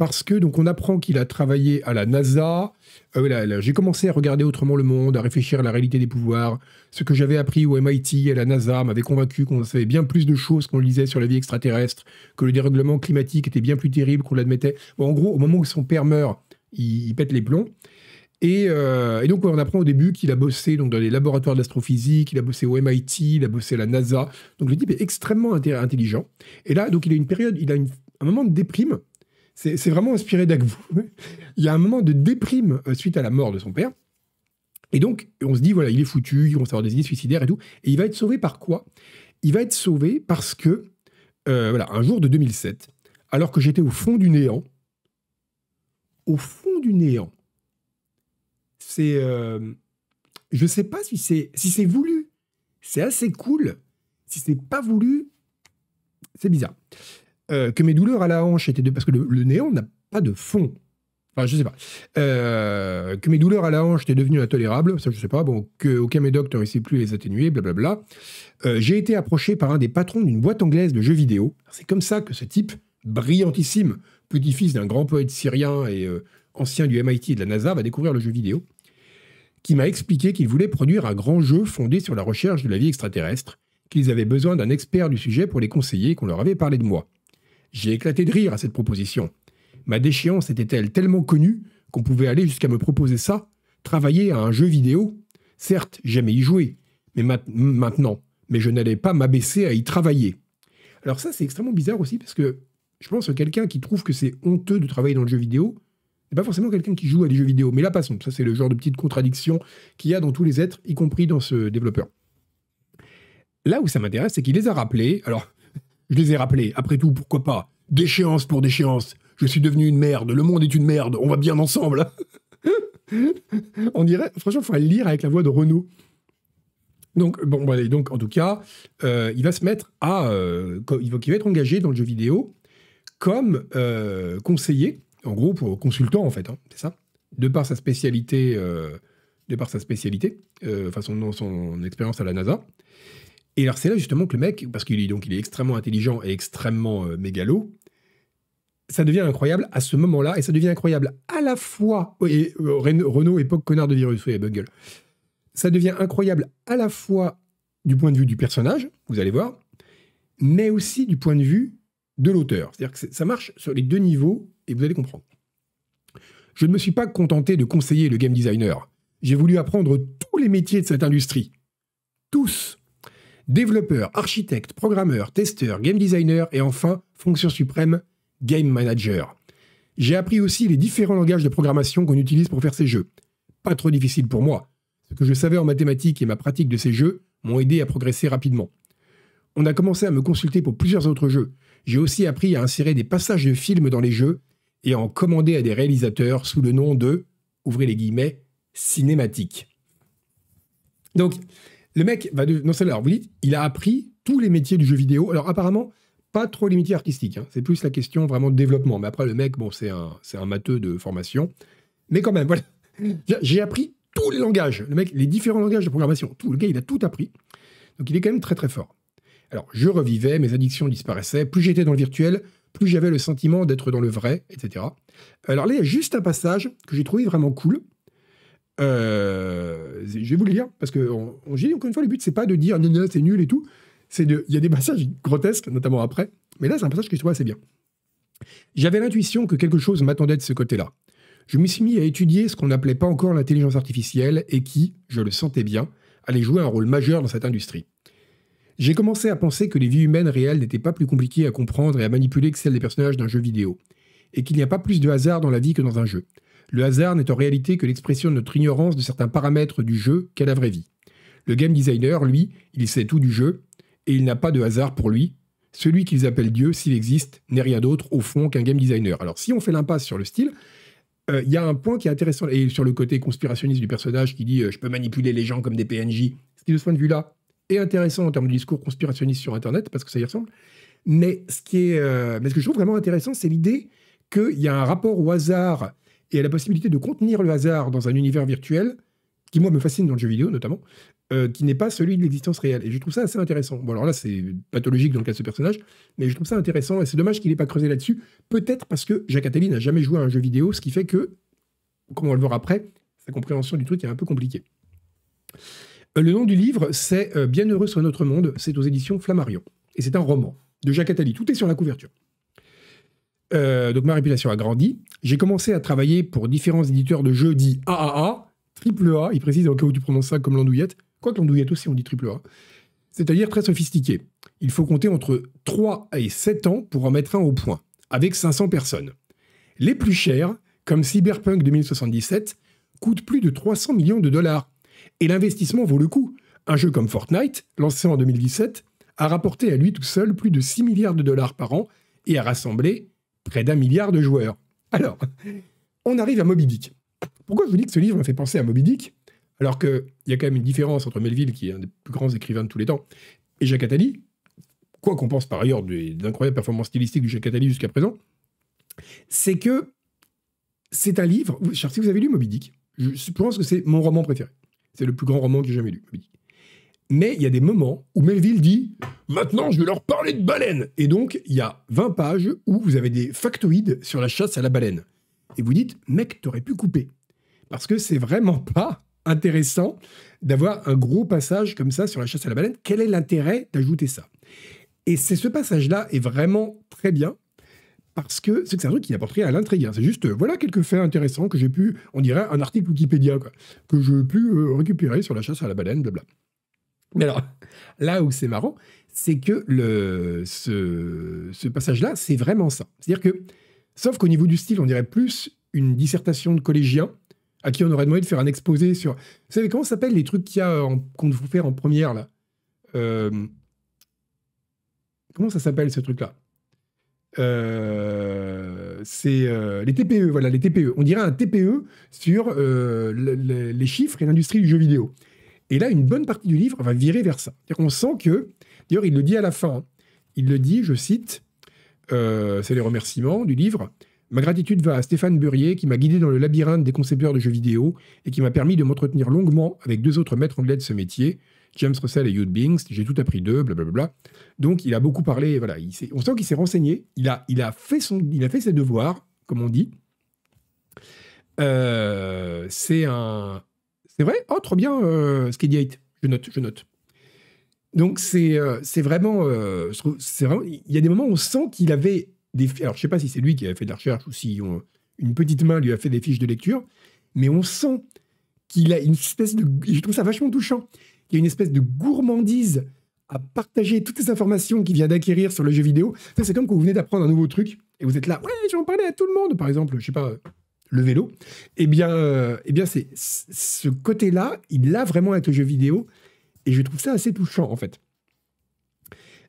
parce que donc on apprend qu'il a travaillé à la NASA. Euh, j'ai commencé à regarder autrement le monde, à réfléchir à la réalité des pouvoirs. Ce que j'avais appris au MIT et à la NASA m'avait convaincu qu'on savait bien plus de choses qu'on lisait sur la vie extraterrestre, que le dérèglement climatique était bien plus terrible qu'on l'admettait. en gros, au moment où son père meurt, il, pète les plombs. Et, euh, donc, on apprend au début qu'il a bossé donc, dans les laboratoires d'astrophysique, il a bossé au MIT, il a bossé à la NASA. Donc, le type est extrêmement intelligent. Et là, donc, il a une période, il a un moment de déprime c'est vraiment inspiré vous Il y a un moment de déprime euh, suite à la mort de son père. Et donc, on se dit, voilà, il est foutu, ils vont faire des idées suicidaires et tout. Et il va être sauvé par quoi Il va être sauvé parce que, euh, voilà, un jour de 2007, alors que j'étais au fond du néant, au fond du néant, c'est. Euh, je ne sais pas si c'est si voulu. C'est assez cool. Si c'est pas voulu, c'est bizarre. Euh, que mes douleurs à la hanche étaient de... Parce que le, néant n'a pas de fond. Enfin, je sais pas. Euh, que mes douleurs à la hanche étaient devenues intolérables, ça je sais pas. Bon, qu'aucun médoc ne réussit plus les atténuer, blablabla. Euh, j'ai été approché par un des patrons d'une boîte anglaise de jeux vidéo. C'est comme ça que ce type, brillantissime, petit-fils d'un grand poète syrien et ancien du MIT et de la NASA, va découvrir le jeu vidéo, qui m'a expliqué qu'il voulait produire un grand jeu fondé sur la recherche de la vie extraterrestre, qu'ils avaient besoin d'un expert du sujet pour les conseiller, qu'on leur avait parlé de moi. J'ai éclaté de rire à cette proposition. Ma déchéance était-elle tellement connue qu'on pouvait aller jusqu'à me proposer ça Travailler à un jeu vidéo Certes, j'aimais y jouer, mais maintenant, mais je n'allais pas m'abaisser à y travailler. Alors ça, c'est extrêmement bizarre aussi, parce que je pense que quelqu'un qui trouve que c'est honteux de travailler dans le jeu vidéo, n'est pas forcément quelqu'un qui joue à des jeux vidéo. Mais là, passons. Ça, c'est le genre de petite contradiction qu'il y a dans tous les êtres, y compris dans ce développeur. Là où ça m'intéresse, c'est qu'il les a rappelés. Alors, je les ai rappelés. Après tout, pourquoi pas Déchéance pour déchéance. Je suis devenu une merde. Le monde est une merde. On va bien ensemble. on dirait. Franchement, il faudrait le lire avec la voix de Renault. Donc, bon, allez, donc en tout cas, euh, il va se mettre à. Euh, il, va, être engagé dans le jeu vidéo comme euh, conseiller, en gros, consultant, en fait, hein, c'est ça De par sa spécialité, de par sa spécialité, enfin son expérience à la NASA. Et alors c'est là justement que le mec, parce qu'il est donc il est extrêmement intelligent et extrêmement euh, mégalo, ça devient incroyable à ce moment-là, et ça devient incroyable à la fois. Oh, et euh, Renault, époque connard de virus, oui, Bungle. Ça devient incroyable à la fois du point de vue du personnage, vous allez voir, mais aussi du point de vue de l'auteur. C'est-à-dire que ça marche sur les deux niveaux, et vous allez comprendre. Je ne me suis pas contenté de conseiller le game designer. J'ai voulu apprendre tous les métiers de cette industrie. Tous développeur, architecte, programmeur, testeur, game designer et enfin, fonction suprême, game manager. J'ai appris aussi les différents langages de programmation qu'on utilise pour faire ces jeux. Pas trop difficile pour moi. Ce que je savais en mathématiques et ma pratique de ces jeux m'ont aidé à progresser rapidement. On a commencé à me consulter pour plusieurs autres jeux. J'ai aussi appris à insérer des passages de films dans les jeux et à en commander à des réalisateurs sous le nom de, ouvrez les guillemets, cinématique. Donc, le mec va de... Non, c'est vous dites, il a appris tous les métiers du jeu vidéo. Alors, apparemment, pas trop les métiers artistiques. Hein. C'est plus la question vraiment de développement. Mais après, le mec, bon, c'est un, c'est un matheux de formation. Mais quand même, voilà. J'ai appris tous les langages. Le mec, les différents langages de programmation. Tout. Le gars, il a tout appris. Donc, il est quand même très, très fort. Alors, je revivais, mes addictions disparaissaient. Plus j'étais dans le virtuel, plus j'avais le sentiment d'être dans le vrai, etc. Alors là, il y a juste un passage que j'ai trouvé vraiment cool. Euh, je vais vous le lire, parce que, on j'ai dit encore une fois, le but, c'est pas de dire c'est nul et tout. C'est de. Il y a des passages grotesques, notamment après, mais là, c'est un passage que je trouve assez bien. J'avais l'intuition que quelque chose m'attendait de ce côté-là. Je me suis mis à étudier ce qu'on n'appelait pas encore l'intelligence artificielle et qui, je le sentais bien, allait jouer un rôle majeur dans cette industrie. J'ai commencé à penser que les vies humaines réelles n'étaient pas plus compliquées à comprendre et à manipuler que celles des personnages d'un jeu vidéo, et qu'il n'y a pas plus de hasard dans la vie que dans un jeu. Le hasard n'est en réalité que l'expression de notre ignorance de certains paramètres du jeu qu'à la vraie vie. Le game designer, lui, il sait tout du jeu, et il n'a pas de hasard pour lui. Celui qu'ils appellent Dieu, s'il existe, n'est rien d'autre au fond qu'un game designer. Alors si on fait l'impasse sur le style, euh, il y a un point qui est intéressant, et sur le côté conspirationniste du personnage qui dit euh, je peux manipuler les gens comme des PNJ », ce qui de ce point de vue-là est intéressant en termes de discours conspirationniste sur Internet, parce que ça y ressemble, mais ce, qui est, euh, mais ce que je trouve vraiment intéressant, c'est l'idée qu'il y a un rapport au hasard et à la possibilité de contenir le hasard dans un univers virtuel, qui moi me fascine dans le jeu vidéo notamment, euh, qui n'est pas celui de l'existence réelle. Et je trouve ça assez intéressant. Bon alors là c'est pathologique dans le cas de ce personnage, mais je trouve ça intéressant et c'est dommage qu'il n'ait pas creusé là-dessus. Peut-être parce que Jacques Attali n'a jamais joué à un jeu vidéo, ce qui fait que, comme on va le voir après, sa compréhension du truc est un peu compliquée. Euh, le nom du livre, c'est euh, Bienheureux sur notre monde, c'est aux éditions Flammarion. Et c'est un roman de Jacques Attali. Tout est sur la couverture. Euh, donc ma réputation a grandi. J'ai commencé à travailler pour différents éditeurs de jeux dits AAA, triple A, il précise le cas où tu prononces ça comme l'andouillette, que l'andouillette aussi on dit triple A, c'est-à-dire très sophistiqué. Il faut compter entre 3 et 7 ans pour en mettre un au point, avec 500 personnes. Les plus chers, comme Cyberpunk 2077, coûtent plus de 300 millions de dollars. Et l'investissement vaut le coup. Un jeu comme Fortnite, lancé en 2017, a rapporté à lui tout seul plus de 6 milliards de dollars par an et a rassemblé près d'un milliard de joueurs. Alors, on arrive à Moby Dick. Pourquoi je vous dis que ce livre me fait penser à Moby Dick alors qu'il y a quand même une différence entre Melville, qui est un des plus grands écrivains de tous les temps, et Jacques Attali, quoi qu'on pense par ailleurs des incroyables performances performance stylistique du Jacques Attali jusqu'à présent, c'est que c'est un livre. Si vous avez lu Moby Dick, je pense que c'est mon roman préféré. C'est le plus grand roman que j'ai jamais lu, Moby mais il y a des moments où Melville dit Maintenant, je vais leur parler de baleine !» Et donc, il y a 20 pages où vous avez des factoïdes sur la chasse à la baleine. Et vous dites Mec, t'aurais pu couper. Parce que c'est vraiment pas intéressant d'avoir un gros passage comme ça sur la chasse à la baleine. Quel est l'intérêt d'ajouter ça Et c'est ce passage-là est vraiment très bien parce que c'est un truc qui apporterait à l'intrigue. Hein. C'est juste, euh, voilà quelques faits intéressants que j'ai pu, on dirait un article Wikipédia, que j'ai pu euh, récupérer sur la chasse à la baleine, blablabla. » Mais alors, là où c'est marrant, c'est que le, ce, passage-là, c'est vraiment ça. C'est-à-dire que, sauf qu'au niveau du style, on dirait plus une dissertation de collégiens à qui on aurait demandé de faire un exposé sur... Vous savez comment s'appellent les trucs qu'il y a qu'on vous fait en première, là euh, Comment ça s'appelle, ce truc-là euh, c'est euh, les TPE, voilà, les TPE. On dirait un TPE sur les chiffres et l'industrie du jeu vidéo. Et là, une bonne partie du livre va virer vers ça. On sent que, d'ailleurs, il le dit à la fin, hein. il le dit, je cite, euh, c'est les remerciements du livre, Ma gratitude va à Stéphane Burrier qui m'a guidé dans le labyrinthe des concepteurs de jeux vidéo et qui m'a permis de m'entretenir longuement avec deux autres maîtres anglais de ce métier, James Russell et Hugh Binks, j'ai tout appris d'eux, blablabla. Donc il a beaucoup parlé, voilà, on sent qu'il s'est renseigné, il a, il, a fait son, il a fait ses devoirs, comme on dit. Euh, c'est un, c'est vrai Oh, trop bien, euh, dit Je note, je note. Donc, euh, euh, c'est vraiment, Il y a des moments où on sent qu'il avait des. Alors, je sais pas si c'est lui qui avait fait de la recherche ou si euh, une petite main lui a fait des fiches de lecture, mais on sent qu'il a une espèce de. Je trouve ça vachement touchant. Il y a une espèce de gourmandise à partager toutes les informations qu'il vient d'acquérir sur le jeu vidéo. Ça, c'est comme quand vous venez d'apprendre un nouveau truc et vous êtes là, ouais, j'en parlais à tout le monde, par exemple, je sais pas, le vélo, eh bien, euh, eh bien c'est ce côté-là, il a vraiment avec jeu vidéo, et je trouve ça assez touchant en fait.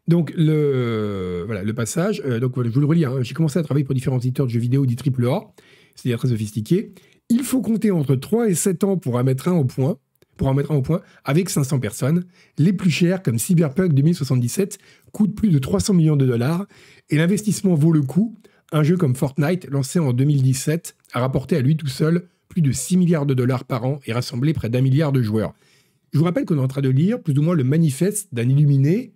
Donc le voilà le passage. Euh, donc je vous le relis. Hein. J'ai commencé à travailler pour différents éditeurs de jeux vidéo dits triple A, c'est-à-dire très sophistiqué. Il faut compter entre 3 et 7 ans pour en mettre un au point, pour en mettre un au point avec 500 personnes. Les plus chers, comme Cyberpunk 2077, coûtent plus de 300 millions de dollars et l'investissement vaut le coup. Un jeu comme Fortnite, lancé en 2017, a rapporté à lui tout seul plus de 6 milliards de dollars par an et rassemblé près d'un milliard de joueurs. Je vous rappelle qu'on est en train de lire plus ou moins le manifeste d'un illuminé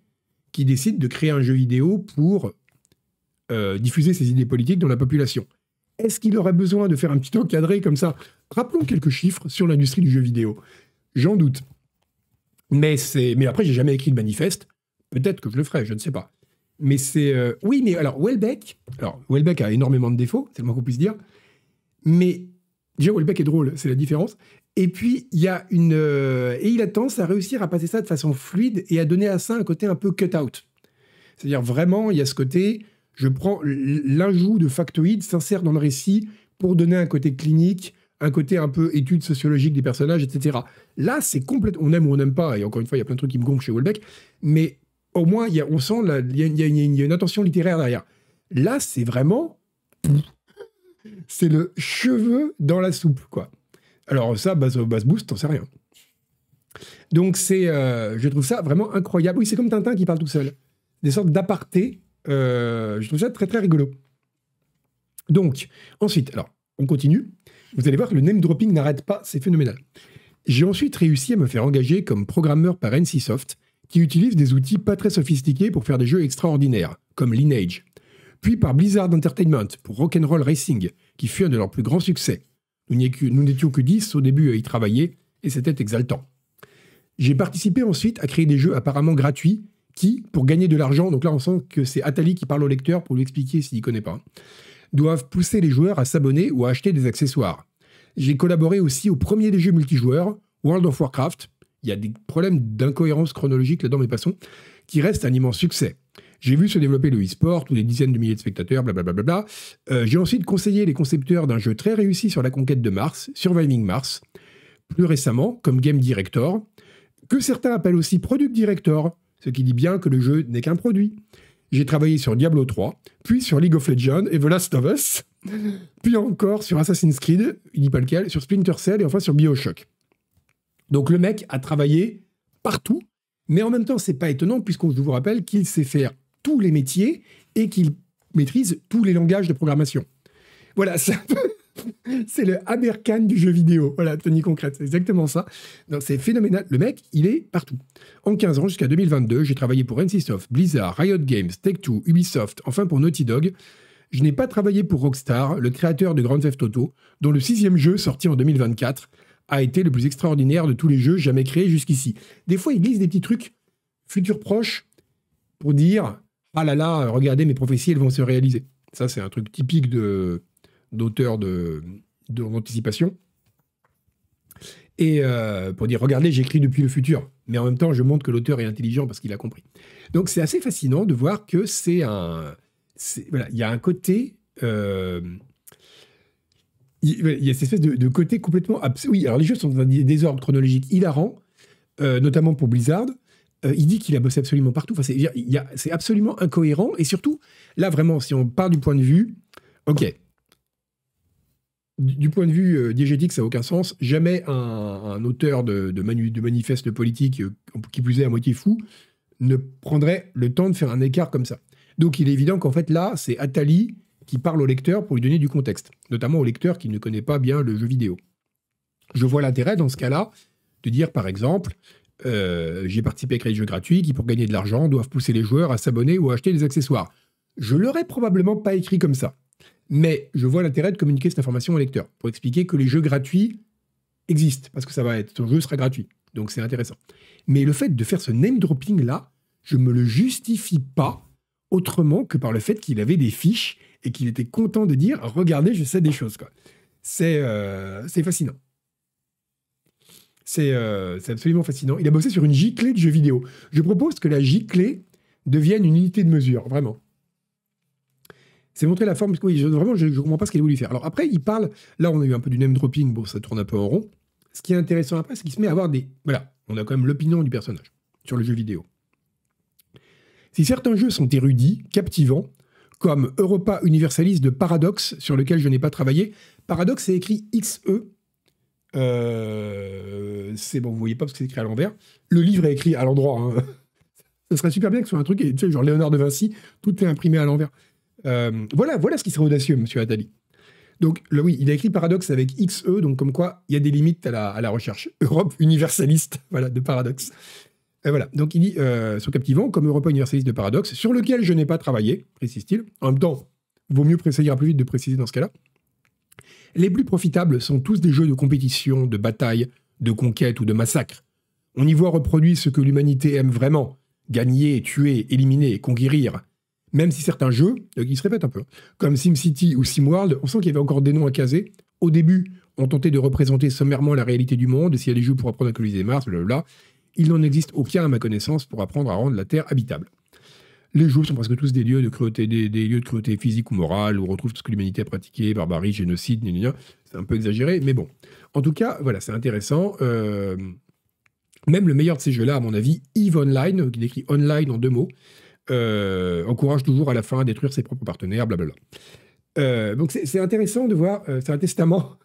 qui décide de créer un jeu vidéo pour euh, diffuser ses idées politiques dans la population. Est-ce qu'il aurait besoin de faire un petit encadré comme ça Rappelons quelques chiffres sur l'industrie du jeu vidéo. J'en doute. Mais, mais après, j'ai jamais écrit de manifeste. Peut-être que je le ferai, je ne sais pas. Mais c'est. Euh, oui, mais alors, Welbeck. Alors, Welbeck a énormément de défauts, c'est le moins qu'on puisse dire. Mais déjà, Wolbeck est drôle, c'est la différence. Et puis, il y a une. Euh, et il a tendance à réussir à passer ça de façon fluide et à donner à ça un côté un peu cut-out. C'est-à-dire, vraiment, il y a ce côté. Je prends l'injou de factoïde s'insère dans le récit pour donner un côté clinique, un côté un peu étude sociologique des personnages, etc. Là, c'est complètement. On aime ou on n'aime pas, et encore une fois, il y a plein de trucs qui me gonflent chez Wolbeck, mais au moins, y a, on sent, il y, a une attention littéraire derrière. Là, c'est vraiment c'est le cheveu dans la soupe, quoi. Alors ça, base, euh, boost, t'en sais rien. Donc c'est, euh, je trouve ça vraiment incroyable. Oui, c'est comme Tintin qui parle tout seul. Des sortes d'apartés. Euh, je trouve ça très très rigolo. Donc, ensuite, alors, on continue. Vous allez voir que le name dropping n'arrête pas, c'est phénoménal. J'ai ensuite réussi à me faire engager comme programmeur par NCSoft, qui utilise des outils pas très sophistiqués pour faire des jeux extraordinaires, comme Lineage puis par Blizzard Entertainment pour Rock'n'Roll Racing, qui fut un de leurs plus grands succès. Nous n'étions que 10 au début à y travailler, et c'était exaltant. J'ai participé ensuite à créer des jeux apparemment gratuits, qui, pour gagner de l'argent, donc là on sent que c'est Atali qui parle au lecteur pour lui expliquer s'il ne connaît pas, doivent pousser les joueurs à s'abonner ou à acheter des accessoires. J'ai collaboré aussi au premier des jeux multijoueurs, World of Warcraft, il y a des problèmes d'incohérence chronologique là-dedans, mais passons, qui reste un immense succès. J'ai vu se développer le e-sport, où des dizaines de milliers de spectateurs, blablabla. Euh, J'ai ensuite conseillé les concepteurs d'un jeu très réussi sur la conquête de Mars, Surviving Mars, plus récemment comme Game Director, que certains appellent aussi Product Director, ce qui dit bien que le jeu n'est qu'un produit. J'ai travaillé sur Diablo 3, puis sur League of Legends et The Last of Us, puis encore sur Assassin's Creed, il dit pas lequel, sur Splinter Cell et enfin sur Bioshock. Donc le mec a travaillé partout, mais en même temps, c'est pas étonnant puisqu'on vous rappelle qu'il sait faire tous les métiers et qu'il maîtrise tous les langages de programmation. Voilà, c'est C'est le Abercan du jeu vidéo. Voilà, Tony Concrète, c'est exactement ça. C'est phénoménal. Le mec, il est partout. En 15 ans, jusqu'à 2022, j'ai travaillé pour NCSoft, Blizzard, Riot Games, Take-Two, Ubisoft, enfin pour Naughty Dog. Je n'ai pas travaillé pour Rockstar, le créateur de Grand Theft Auto, dont le sixième jeu, sorti en 2024, a été le plus extraordinaire de tous les jeux jamais créés jusqu'ici. Des fois, il glisse des petits trucs futurs proches pour dire ah là là, regardez, mes prophéties, elles vont se réaliser. Ça, c'est un truc typique d'auteur de, d'anticipation. Et euh, pour dire, regardez, j'écris depuis le futur. Mais en même temps, je montre que l'auteur est intelligent parce qu'il a compris. Donc c'est assez fascinant de voir que c'est un... voilà, il y a un côté... Euh, il y a cette espèce de, côté complètement... oui, alors les jeux sont dans des désordre chronologiques hilarant, euh, notamment pour Blizzard, euh, il dit qu'il a bossé absolument partout. Enfin, c'est, absolument incohérent. Et surtout, là, vraiment, si on part du point de vue, ok, du point de vue euh, diégétique, ça n'a aucun sens. Jamais un, auteur de, manifeste politique, euh, qui plus est à moitié fou, ne prendrait le temps de faire un écart comme ça. Donc il est évident qu'en fait là, c'est Attali qui parle au lecteur pour lui donner du contexte, notamment au lecteur qui ne connaît pas bien le jeu vidéo. Je vois l'intérêt dans ce cas-là de dire par exemple, euh, j'ai participé à créer des jeux gratuits qui, pour gagner de l'argent, doivent pousser les joueurs à s'abonner ou acheter des accessoires. Je l'aurais probablement pas écrit comme ça. Mais je vois l'intérêt de communiquer cette information au lecteur pour expliquer que les jeux gratuits existent, parce que ça va être, ton jeu sera gratuit. Donc c'est intéressant. Mais le fait de faire ce name dropping là, je me le justifie pas autrement que par le fait qu'il avait des fiches et qu'il était content de dire regardez, je sais des choses. C'est euh, fascinant. Euh, c'est absolument fascinant. Il a bossé sur une giclée de jeu vidéo. Je propose que la giclée devienne une unité de mesure, vraiment. C'est montrer la forme. Oui, je, vraiment, je ne comprends pas ce qu'il a voulu faire. Alors après, il parle. Là, on a eu un peu du name dropping. Bon, ça tourne un peu en rond. Ce qui est intéressant après, c'est qu'il se met à avoir des. Voilà, on a quand même l'opinion du personnage sur le jeu vidéo. Si certains jeux sont érudits, captivants, comme Europa Universalis de Paradox, sur lequel je n'ai pas travaillé, Paradox est écrit XE euh, c'est bon, vous voyez pas parce que c'est écrit à l'envers. Le livre est écrit à l'endroit. Hein. Ce serait super bien que ce soit un truc, genre Léonard de Vinci, tout est imprimé à l'envers. Euh, voilà, voilà ce qui serait audacieux, monsieur Attali. Donc, oui, il a écrit paradoxe avec XE, donc comme quoi il y a des limites à la, recherche. Europe universaliste, voilà, de paradoxe. Et voilà, donc il dit euh, son captivant comme Europe universaliste de paradoxe, sur lequel je n'ai pas travaillé, précise-t-il. En même temps, vaut mieux un plus vite de préciser dans ce cas-là. Les plus profitables sont tous des jeux de compétition, de bataille, de conquête ou de massacre. On y voit reproduit ce que l'humanité aime vraiment, gagner, tuer, éliminer, conquérir. Même si certains jeux, euh, qui se répètent un peu, comme SimCity ou SimWorld, on sent qu'il y avait encore des noms à caser. Au début, on tentait de représenter sommairement la réalité du monde, s'il y a des jeux pour apprendre à coloniser Mars, blablabla. Il n'en existe aucun à ma connaissance pour apprendre à rendre la Terre habitable. Les jeux sont presque tous des lieux de cruauté, des, lieux de cruauté physique ou morale, où on retrouve tout ce que l'humanité a pratiqué, barbarie, génocide, c'est un peu exagéré, mais bon. En tout cas, voilà, c'est intéressant. Euh, même le meilleur de ces jeux-là, à mon avis, Eve Online, qui décrit online en deux mots, euh, encourage toujours à la fin à détruire ses propres partenaires, blablabla. Euh, donc c'est intéressant de voir, euh, c'est un testament.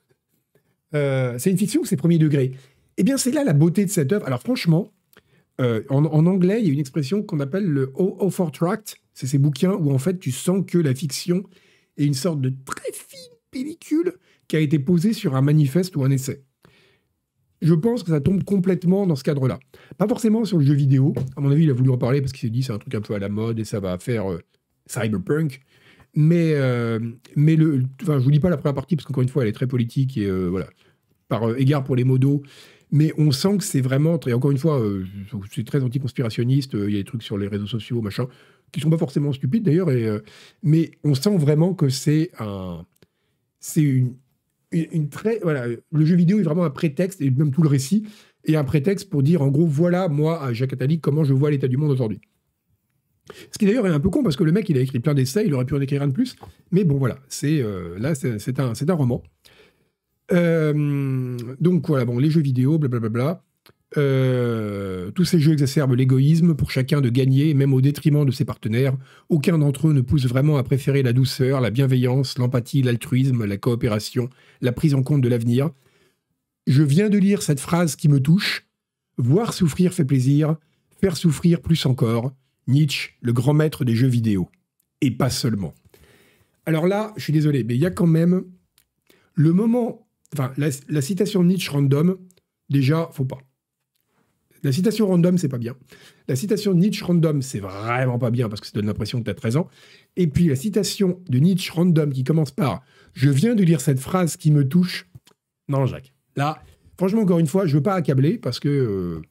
c'est une fiction, c'est premier degré. Eh bien, c'est là la beauté de cette œuvre. Alors franchement, euh, en, anglais, il y a une expression qu'on appelle le for tract. C'est ces bouquins où en fait tu sens que la fiction est une sorte de très fine pellicule qui a été posée sur un manifeste ou un essai. Je pense que ça tombe complètement dans ce cadre-là. Pas forcément sur le jeu vidéo. À mon avis, il a voulu en parler parce qu'il s'est dit c'est un truc un peu à la mode et ça va faire euh, cyberpunk. Mais, euh, mais je vous dis pas la première partie parce qu'encore une fois, elle est très politique et voilà. Par égard pour les modos, mais on sent que c'est vraiment, et encore une fois, je euh, c'est très anticonspirationniste, euh, il y a des trucs sur les réseaux sociaux, machin, qui sont pas forcément stupides d'ailleurs, et, euh, mais on sent vraiment que c'est un... C'est une, une, très... Voilà, le jeu vidéo est vraiment un prétexte, et même tout le récit, est un prétexte pour dire, en gros, voilà, moi, à Jacques Attali, comment je vois l'état du monde aujourd'hui. Ce qui d'ailleurs est un peu con parce que le mec il a écrit plein d'essais, il aurait pu en écrire un de plus. Mais bon voilà, c'est là c'est un, un, roman. Euh, donc voilà, bon, les jeux vidéo, blablabla. Euh, tous ces jeux exacerbent l'égoïsme pour chacun de gagner, même au détriment de ses partenaires. Aucun d'entre eux ne pousse vraiment à préférer la douceur, la bienveillance, l'empathie, l'altruisme, la coopération, la prise en compte de l'avenir. Je viens de lire cette phrase qui me touche. Voir souffrir fait plaisir, faire souffrir plus encore. Nietzsche, le grand maître des jeux vidéo. Et pas seulement. Alors là, je suis désolé, mais il y a quand même le moment Enfin, la, citation citation Nietzsche random, déjà, faut pas. La citation random, c'est pas bien. La citation Nietzsche random, c'est vraiment pas bien parce que ça donne l'impression que t'as 13 ans. Et puis la citation de Nietzsche random qui commence par Je viens de lire cette phrase qui me touche. Non, Jacques. Là, franchement, encore une fois, je veux pas accabler parce que. Euh,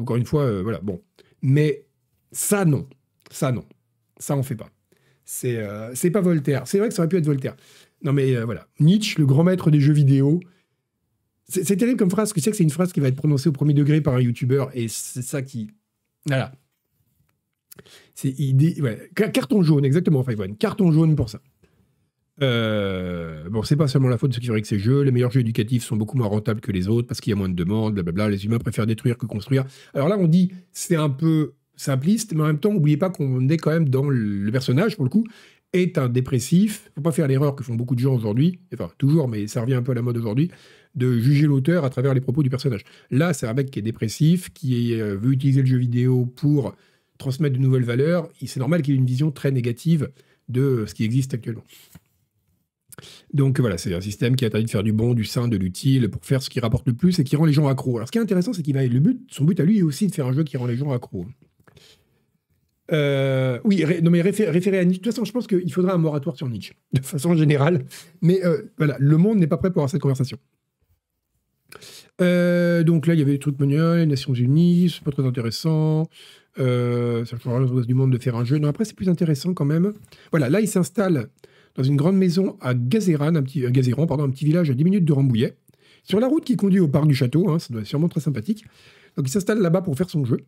encore une fois, euh, voilà, bon. Mais ça, non. Ça, non. Ça, on fait pas. C'est euh, pas Voltaire. C'est vrai que ça aurait pu être Voltaire. Non mais euh, voilà, Nietzsche, le grand maître des jeux vidéo. C'est terrible comme phrase, parce que c'est une phrase qui va être prononcée au premier degré par un youtubeur, et c'est ça qui... Voilà. C'est idée... Carton jaune, exactement, Five One. Carton jaune pour ça. Euh, bon, c'est pas seulement la faute de ceux qui avec ces jeux. Les meilleurs jeux éducatifs sont beaucoup moins rentables que les autres parce qu'il y a moins de demandes, blablabla. Les humains préfèrent détruire que construire. Alors là, on dit c'est un peu simpliste, mais en même temps, n'oubliez pas qu'on est quand même dans le personnage, pour le coup, est un dépressif. Faut pas faire l'erreur que font beaucoup de gens aujourd'hui, enfin toujours, mais ça revient un peu à la mode aujourd'hui, de juger l'auteur à travers les propos du personnage. Là, c'est un mec qui est dépressif, qui euh, veut utiliser le jeu vidéo pour transmettre de nouvelles valeurs. C'est normal qu'il ait une vision très négative de euh, ce qui existe actuellement. Donc voilà, c'est un système qui a interdit de faire du bon, du sain, de l'utile, pour faire ce qui rapporte le plus et qui rend les gens accros. Alors ce qui est intéressant, c'est qu'il va le but, son but à lui est aussi de faire un jeu qui rend les gens accros. Euh, oui, non mais référé à Nietzsche. De toute façon, je pense qu'il faudra un moratoire sur Nietzsche, de façon générale. Mais euh, voilà, le monde n'est pas prêt pour avoir cette conversation. Euh, donc là, il y avait des trucs manuels, les Nations Unies, c'est pas très intéressant. Euh, ça l'angoisse du monde de faire un jeu. Non, après, c'est plus intéressant quand même. Voilà, là, il s'installe dans une grande maison à Gazeran, un petit, pardon, un petit village à 10 minutes de Rambouillet, sur la route qui conduit au parc du château. Hein, ça doit être sûrement très sympathique. Donc il s'installe là-bas pour faire son jeu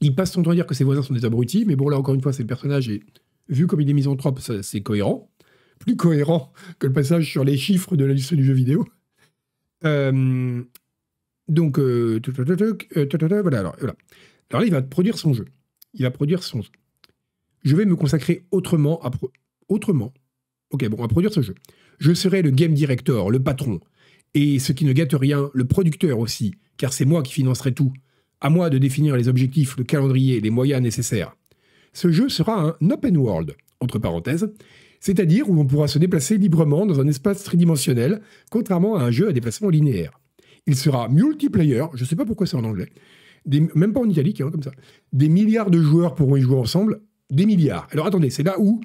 il passe son temps à dire que ses voisins sont des abrutis, mais bon, là, encore une fois, c'est le personnage, et vu comme il est misanthrope, c'est cohérent. Plus cohérent que le passage sur les chiffres de l'industrie du jeu vidéo. donc, voilà, alors, là, il va produire son jeu. Il va produire son jeu. Je vais me consacrer autrement à... autrement. Ok, bon, à produire ce jeu. Je serai le game director, le patron. Et ce qui ne gâte rien, le producteur aussi, car c'est moi qui financerai tout. À moi de définir les objectifs, le calendrier et les moyens nécessaires. Ce jeu sera un open world, entre parenthèses, c'est-à-dire où on pourra se déplacer librement dans un espace tridimensionnel, contrairement à un jeu à déplacement linéaire. Il sera multiplayer, je ne sais pas pourquoi c'est en anglais, même pas en italique, hein, comme ça. Des milliards de joueurs pourront y jouer ensemble, des milliards. Alors attendez, c'est là où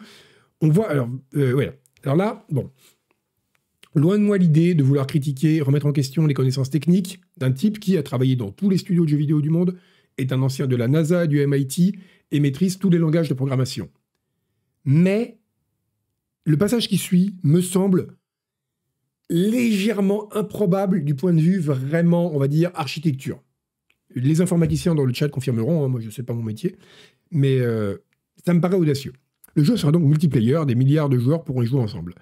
on voit. Alors, euh, alors là, bon, Loin de moi l'idée de vouloir critiquer, remettre en question les connaissances techniques d'un type qui a travaillé dans tous les studios de jeux vidéo du monde, est un ancien de la NASA, du MIT et maîtrise tous les langages de programmation. Mais le passage qui suit me semble légèrement improbable du point de vue vraiment, on va dire, architecture. Les informaticiens dans le chat confirmeront, hein, moi je ne sais pas mon métier, mais euh, ça me paraît audacieux. Le jeu sera donc multiplayer, des milliards de joueurs pourront y jouer ensemble.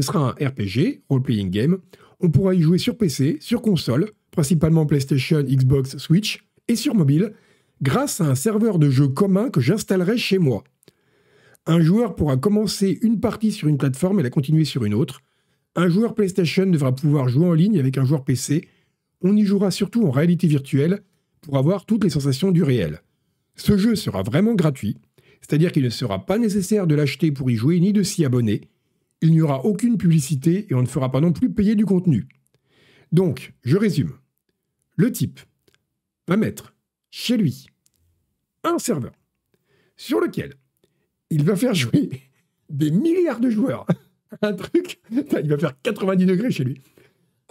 Ce sera un RPG, role-playing game. On pourra y jouer sur PC, sur console, principalement PlayStation, Xbox, Switch, et sur mobile, grâce à un serveur de jeu commun que j'installerai chez moi. Un joueur pourra commencer une partie sur une plateforme et la continuer sur une autre. Un joueur PlayStation devra pouvoir jouer en ligne avec un joueur PC. On y jouera surtout en réalité virtuelle pour avoir toutes les sensations du réel. Ce jeu sera vraiment gratuit, c'est-à-dire qu'il ne sera pas nécessaire de l'acheter pour y jouer ni de s'y abonner il n'y aura aucune publicité et on ne fera pas non plus payer du contenu. Donc, je résume. Le type va mettre chez lui un serveur sur lequel il va faire jouer des milliards de joueurs. Un truc, il va faire 90 degrés chez lui.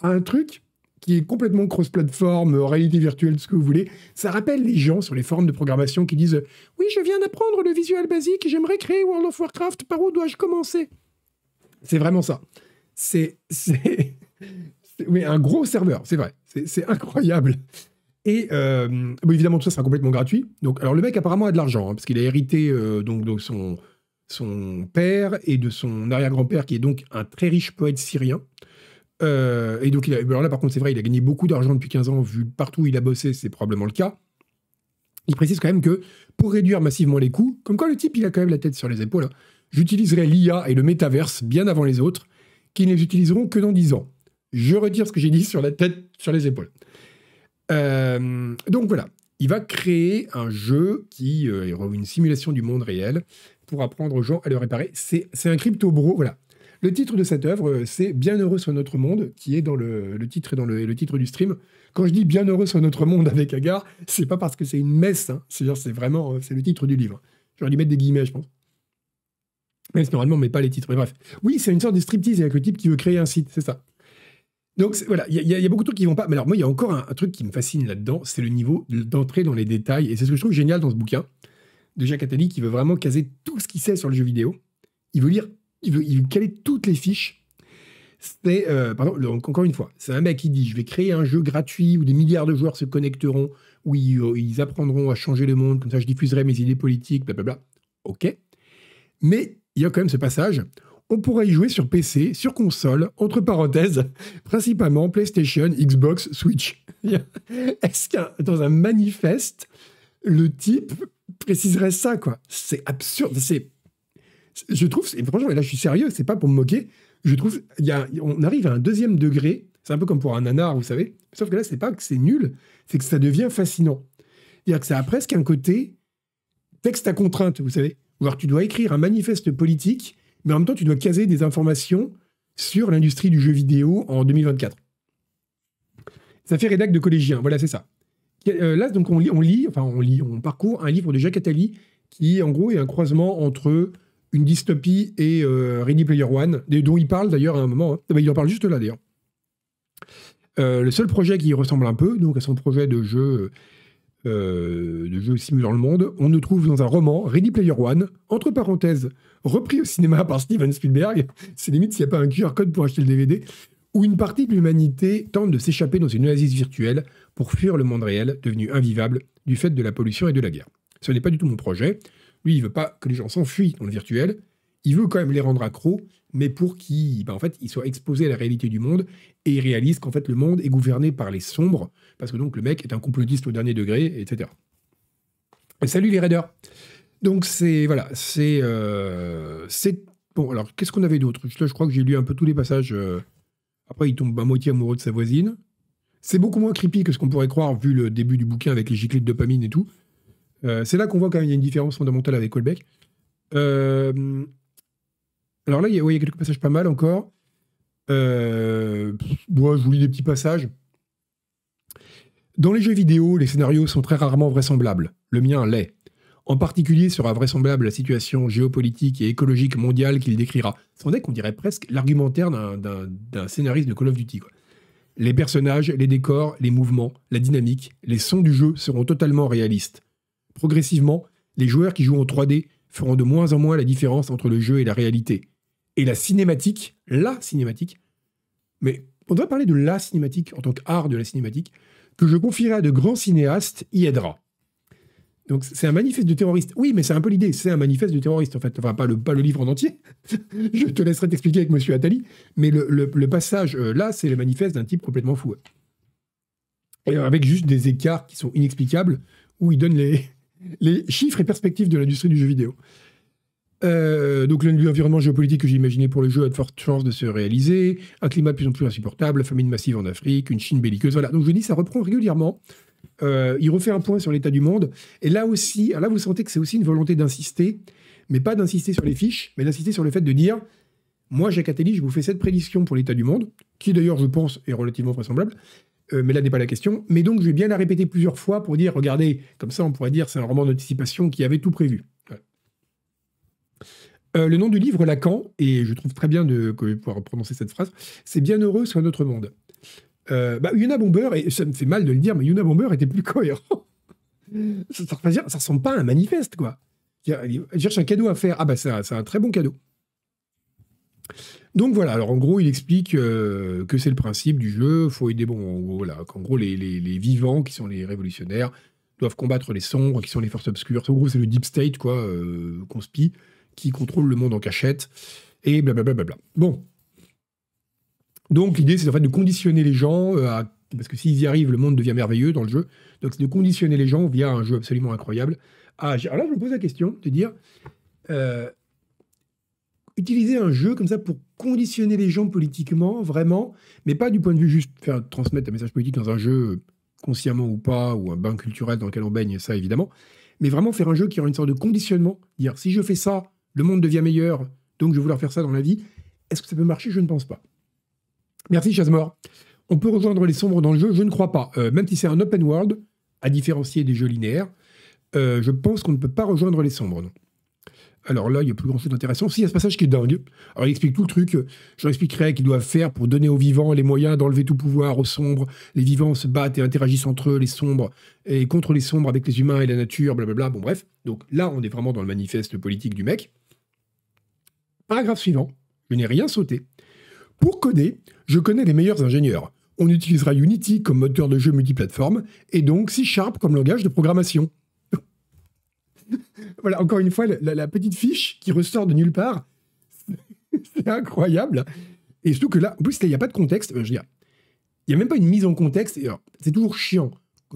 Un truc qui est complètement cross-plateforme, réalité virtuelle, ce que vous voulez. Ça rappelle les gens sur les formes de programmation qui disent Oui, je viens d'apprendre le visuel basique, j'aimerais créer World of Warcraft, par où dois-je commencer c'est vraiment ça. C'est un gros serveur, c'est vrai. C'est incroyable. Et euh, évidemment, tout ça sera complètement gratuit. Donc, alors le mec apparemment a de l'argent, hein, parce qu'il a hérité euh, donc de son, père et de son arrière-grand-père, qui est donc un très riche poète syrien. Euh, et donc, là, par contre, c'est vrai, il a gagné beaucoup d'argent depuis 15 ans, vu partout où il a bossé, c'est probablement le cas. Il précise quand même que pour réduire massivement les coûts, comme quoi le type, il a quand même la tête sur les épaules, hein. J'utiliserai l'IA et le métaverse bien avant les autres, qui ne les utiliseront que dans 10 ans. Je retire ce que j'ai dit sur la tête, sur les épaules. Euh, donc voilà, il va créer un jeu qui euh, est une simulation du monde réel pour apprendre aux gens à le réparer. C'est un crypto-bro, voilà. Le titre de cette œuvre, euh, c'est Bienheureux sur notre monde, qui est dans le, le titre et dans le, titre du stream. Quand je dis Bienheureux sur notre monde avec Agar, c'est pas parce que c'est une messe, hein. c'est vraiment c'est le titre du livre. J'aurais dû mettre des guillemets, je pense mais normalement on met pas les titres. Mais bref. Oui, c'est une sorte de striptease avec le type qui veut créer un site, c'est ça. Donc voilà, il y, a beaucoup de trucs qui vont pas. Mais alors moi, il y a encore un, truc qui me fascine là-dedans, c'est le niveau d'entrée dans les détails. Et c'est ce que je trouve génial dans ce bouquin de Jacques Attali qui veut vraiment caser tout ce qu'il sait sur le jeu vidéo. Il veut lire, il veut, il veut caler toutes les fiches. C'est, euh, pardon, encore une fois, c'est un mec qui dit je vais créer un jeu gratuit où des milliards de joueurs se connecteront, où ils, euh, apprendront à changer le monde, comme ça je diffuserai mes idées politiques, bla Ok. Mais il y a quand même ce passage. On pourrait y jouer sur PC, sur console, entre parenthèses, principalement PlayStation, Xbox, Switch. Est-ce qu'un dans un manifeste, le type préciserait ça, quoi C'est absurde. C'est, je trouve, et franchement, là je suis sérieux, c'est pas pour me moquer. Je trouve, y a, on arrive à un deuxième degré. C'est un peu comme pour un nanar, vous savez. Sauf que là, c'est pas que c'est nul, c'est que ça devient fascinant. C'est-à-dire que ça a presque un côté texte à contrainte, vous savez. Ou alors tu dois écrire un manifeste politique, mais en même temps tu dois caser des informations sur l'industrie du jeu vidéo en 2024. Ça fait rédacte de collégien, voilà c'est ça. Euh, là, donc on lit, enfin on lit, on parcourt un livre de Jacques Attali qui en gros est un croisement entre une dystopie et euh, Ready Player One, dont il parle d'ailleurs à un moment. Hein. Eh ben, il en parle juste là d'ailleurs. Euh, le seul projet qui ressemble un peu, donc à son projet de jeu euh, de jeux simulant le monde, on nous trouve dans un roman, Ready Player One, entre parenthèses, repris au cinéma par Steven Spielberg, c'est limite s'il n'y a pas un QR code pour acheter le DVD, où une partie de l'humanité tente de s'échapper dans une oasis virtuelle pour fuir le monde réel, devenu invivable du fait de la pollution et de la guerre. Ce n'est pas du tout mon projet. Lui, il veut pas que les gens s'enfuient dans le virtuel, il veut quand même les rendre accros, mais pour qu'ils ben en fait, soient exposés à la réalité du monde et ils réalisent qu'en fait, le monde est gouverné par les sombres, parce que donc le mec est un complotiste au dernier degré, etc. salut les raiders Donc c'est... Voilà, c'est... Euh, c'est bon, alors qu'est-ce qu'on avait d'autre je, crois que j'ai lu un peu tous les passages. Euh, après, il tombe à ben, moitié amoureux de sa voisine. C'est beaucoup moins creepy que ce qu'on pourrait croire vu le début du bouquin avec les giclées de dopamine et tout. Euh, c'est là qu'on voit quand même y a une différence fondamentale avec Colbeck. Euh, alors là, il y, a, quelques passages pas mal encore. Euh, je vous lis des petits passages. Dans les jeux vidéo, les scénarios sont très rarement vraisemblables. Le mien l'est. En particulier sera vraisemblable la situation géopolitique et écologique mondiale qu'il décrira. C'est est qu'on dirait presque l'argumentaire d'un scénariste de Call of Duty. Les personnages, les décors, les mouvements, la dynamique, les sons du jeu seront totalement réalistes. Progressivement, les joueurs qui jouent en 3D feront de moins en moins la différence entre le jeu et la réalité. Et la cinématique, la cinématique, mais on devrait parler de la cinématique en tant qu'art de la cinématique, que je confierai à de grands cinéastes, y aidera. Donc c'est un manifeste de terroriste. Oui, mais c'est un peu l'idée. C'est un manifeste de terroriste, en fait. Enfin, pas le, pas le livre en entier. je te laisserai t'expliquer avec Monsieur Attali. Mais le, passage euh, là, c'est le manifeste d'un type complètement fou. Et avec juste des écarts qui sont inexplicables, où il donne les, les chiffres et perspectives de l'industrie du jeu vidéo. Euh, donc l'environnement géopolitique que j'imaginais pour le jeu a de fortes chances de se réaliser, un climat de plus en plus insupportable, famine massive en Afrique, une Chine belliqueuse, voilà. Donc je dis, ça reprend régulièrement. Euh, il refait un point sur l'état du monde. Et là aussi, ah, là vous sentez que c'est aussi une volonté d'insister, mais pas d'insister sur les fiches, mais d'insister sur le fait de dire, moi Jacques Attali, je vous fais cette prédiction pour l'état du monde, qui d'ailleurs je pense est relativement vraisemblable, euh, mais là n'est pas la question. Mais donc je vais bien la répéter plusieurs fois pour dire, regardez, comme ça on pourrait dire c'est un roman d'anticipation qui avait tout prévu. Euh, le nom du livre, Lacan, et je trouve très bien de, pouvoir prononcer cette phrase, c'est Bienheureux sur autre monde. Euh, bah, Yuna Bomber, et ça me fait mal de le dire, mais Yuna Bomber était plus cohérent. ça, ça, ressemble pas à un manifeste, quoi. cherche un cadeau à faire. Ah bah c'est un très bon cadeau. Donc voilà, alors en gros, il explique euh, que c'est le principe du jeu, faut aider, bon, en qu'en gros, les, vivants, qui sont les révolutionnaires, doivent combattre les sombres, qui sont les forces obscures. En gros, c'est le deep state, quoi, qu'on spie qui contrôle le monde en cachette, et blablabla. Bon. Donc l'idée, c'est en fait de conditionner les gens euh, à... Parce que s'ils y arrivent, le monde devient merveilleux dans le jeu. Donc c'est de conditionner les gens via un jeu absolument incroyable. À... Alors là, je me pose la question de dire, euh, utiliser un jeu comme ça pour conditionner les gens politiquement, vraiment, mais pas du point de vue juste faire transmettre un message politique dans un jeu consciemment ou pas, ou un bain culturel dans lequel on baigne, ça évidemment, mais vraiment faire un jeu qui aura une sorte de conditionnement, dire si je fais ça, le monde devient meilleur, donc je vais vouloir faire ça dans la vie. Est-ce que ça peut marcher Je ne pense pas. Merci Chazmore. On peut rejoindre les sombres dans le jeu Je ne crois pas. Euh, même si c'est un open world, à différencier des jeux linéaires, euh, je pense qu'on ne peut pas rejoindre les sombres. Non. Alors là, il n'y a plus grand-chose d'intéressant. Si, il y a ce passage qui est dingue. Alors, il explique tout le truc. Je leur expliquerai qu'ils doivent faire pour donner aux vivants les moyens d'enlever tout pouvoir aux sombres. Les vivants se battent et interagissent entre eux, les sombres, et contre les sombres avec les humains et la nature, blablabla. Bon, bref. Donc là, on est vraiment dans le manifeste politique du mec. Paragraphe suivant, je n'ai rien sauté. Pour coder, je connais les meilleurs ingénieurs. On utilisera Unity comme moteur de jeu multiplateforme et donc C Sharp comme langage de programmation. voilà, encore une fois, la, petite fiche qui ressort de nulle part. C'est incroyable. Et surtout que là, en plus, il n'y a pas de contexte. Euh, je veux dire, il n'y a même pas une mise en contexte. C'est toujours chiant.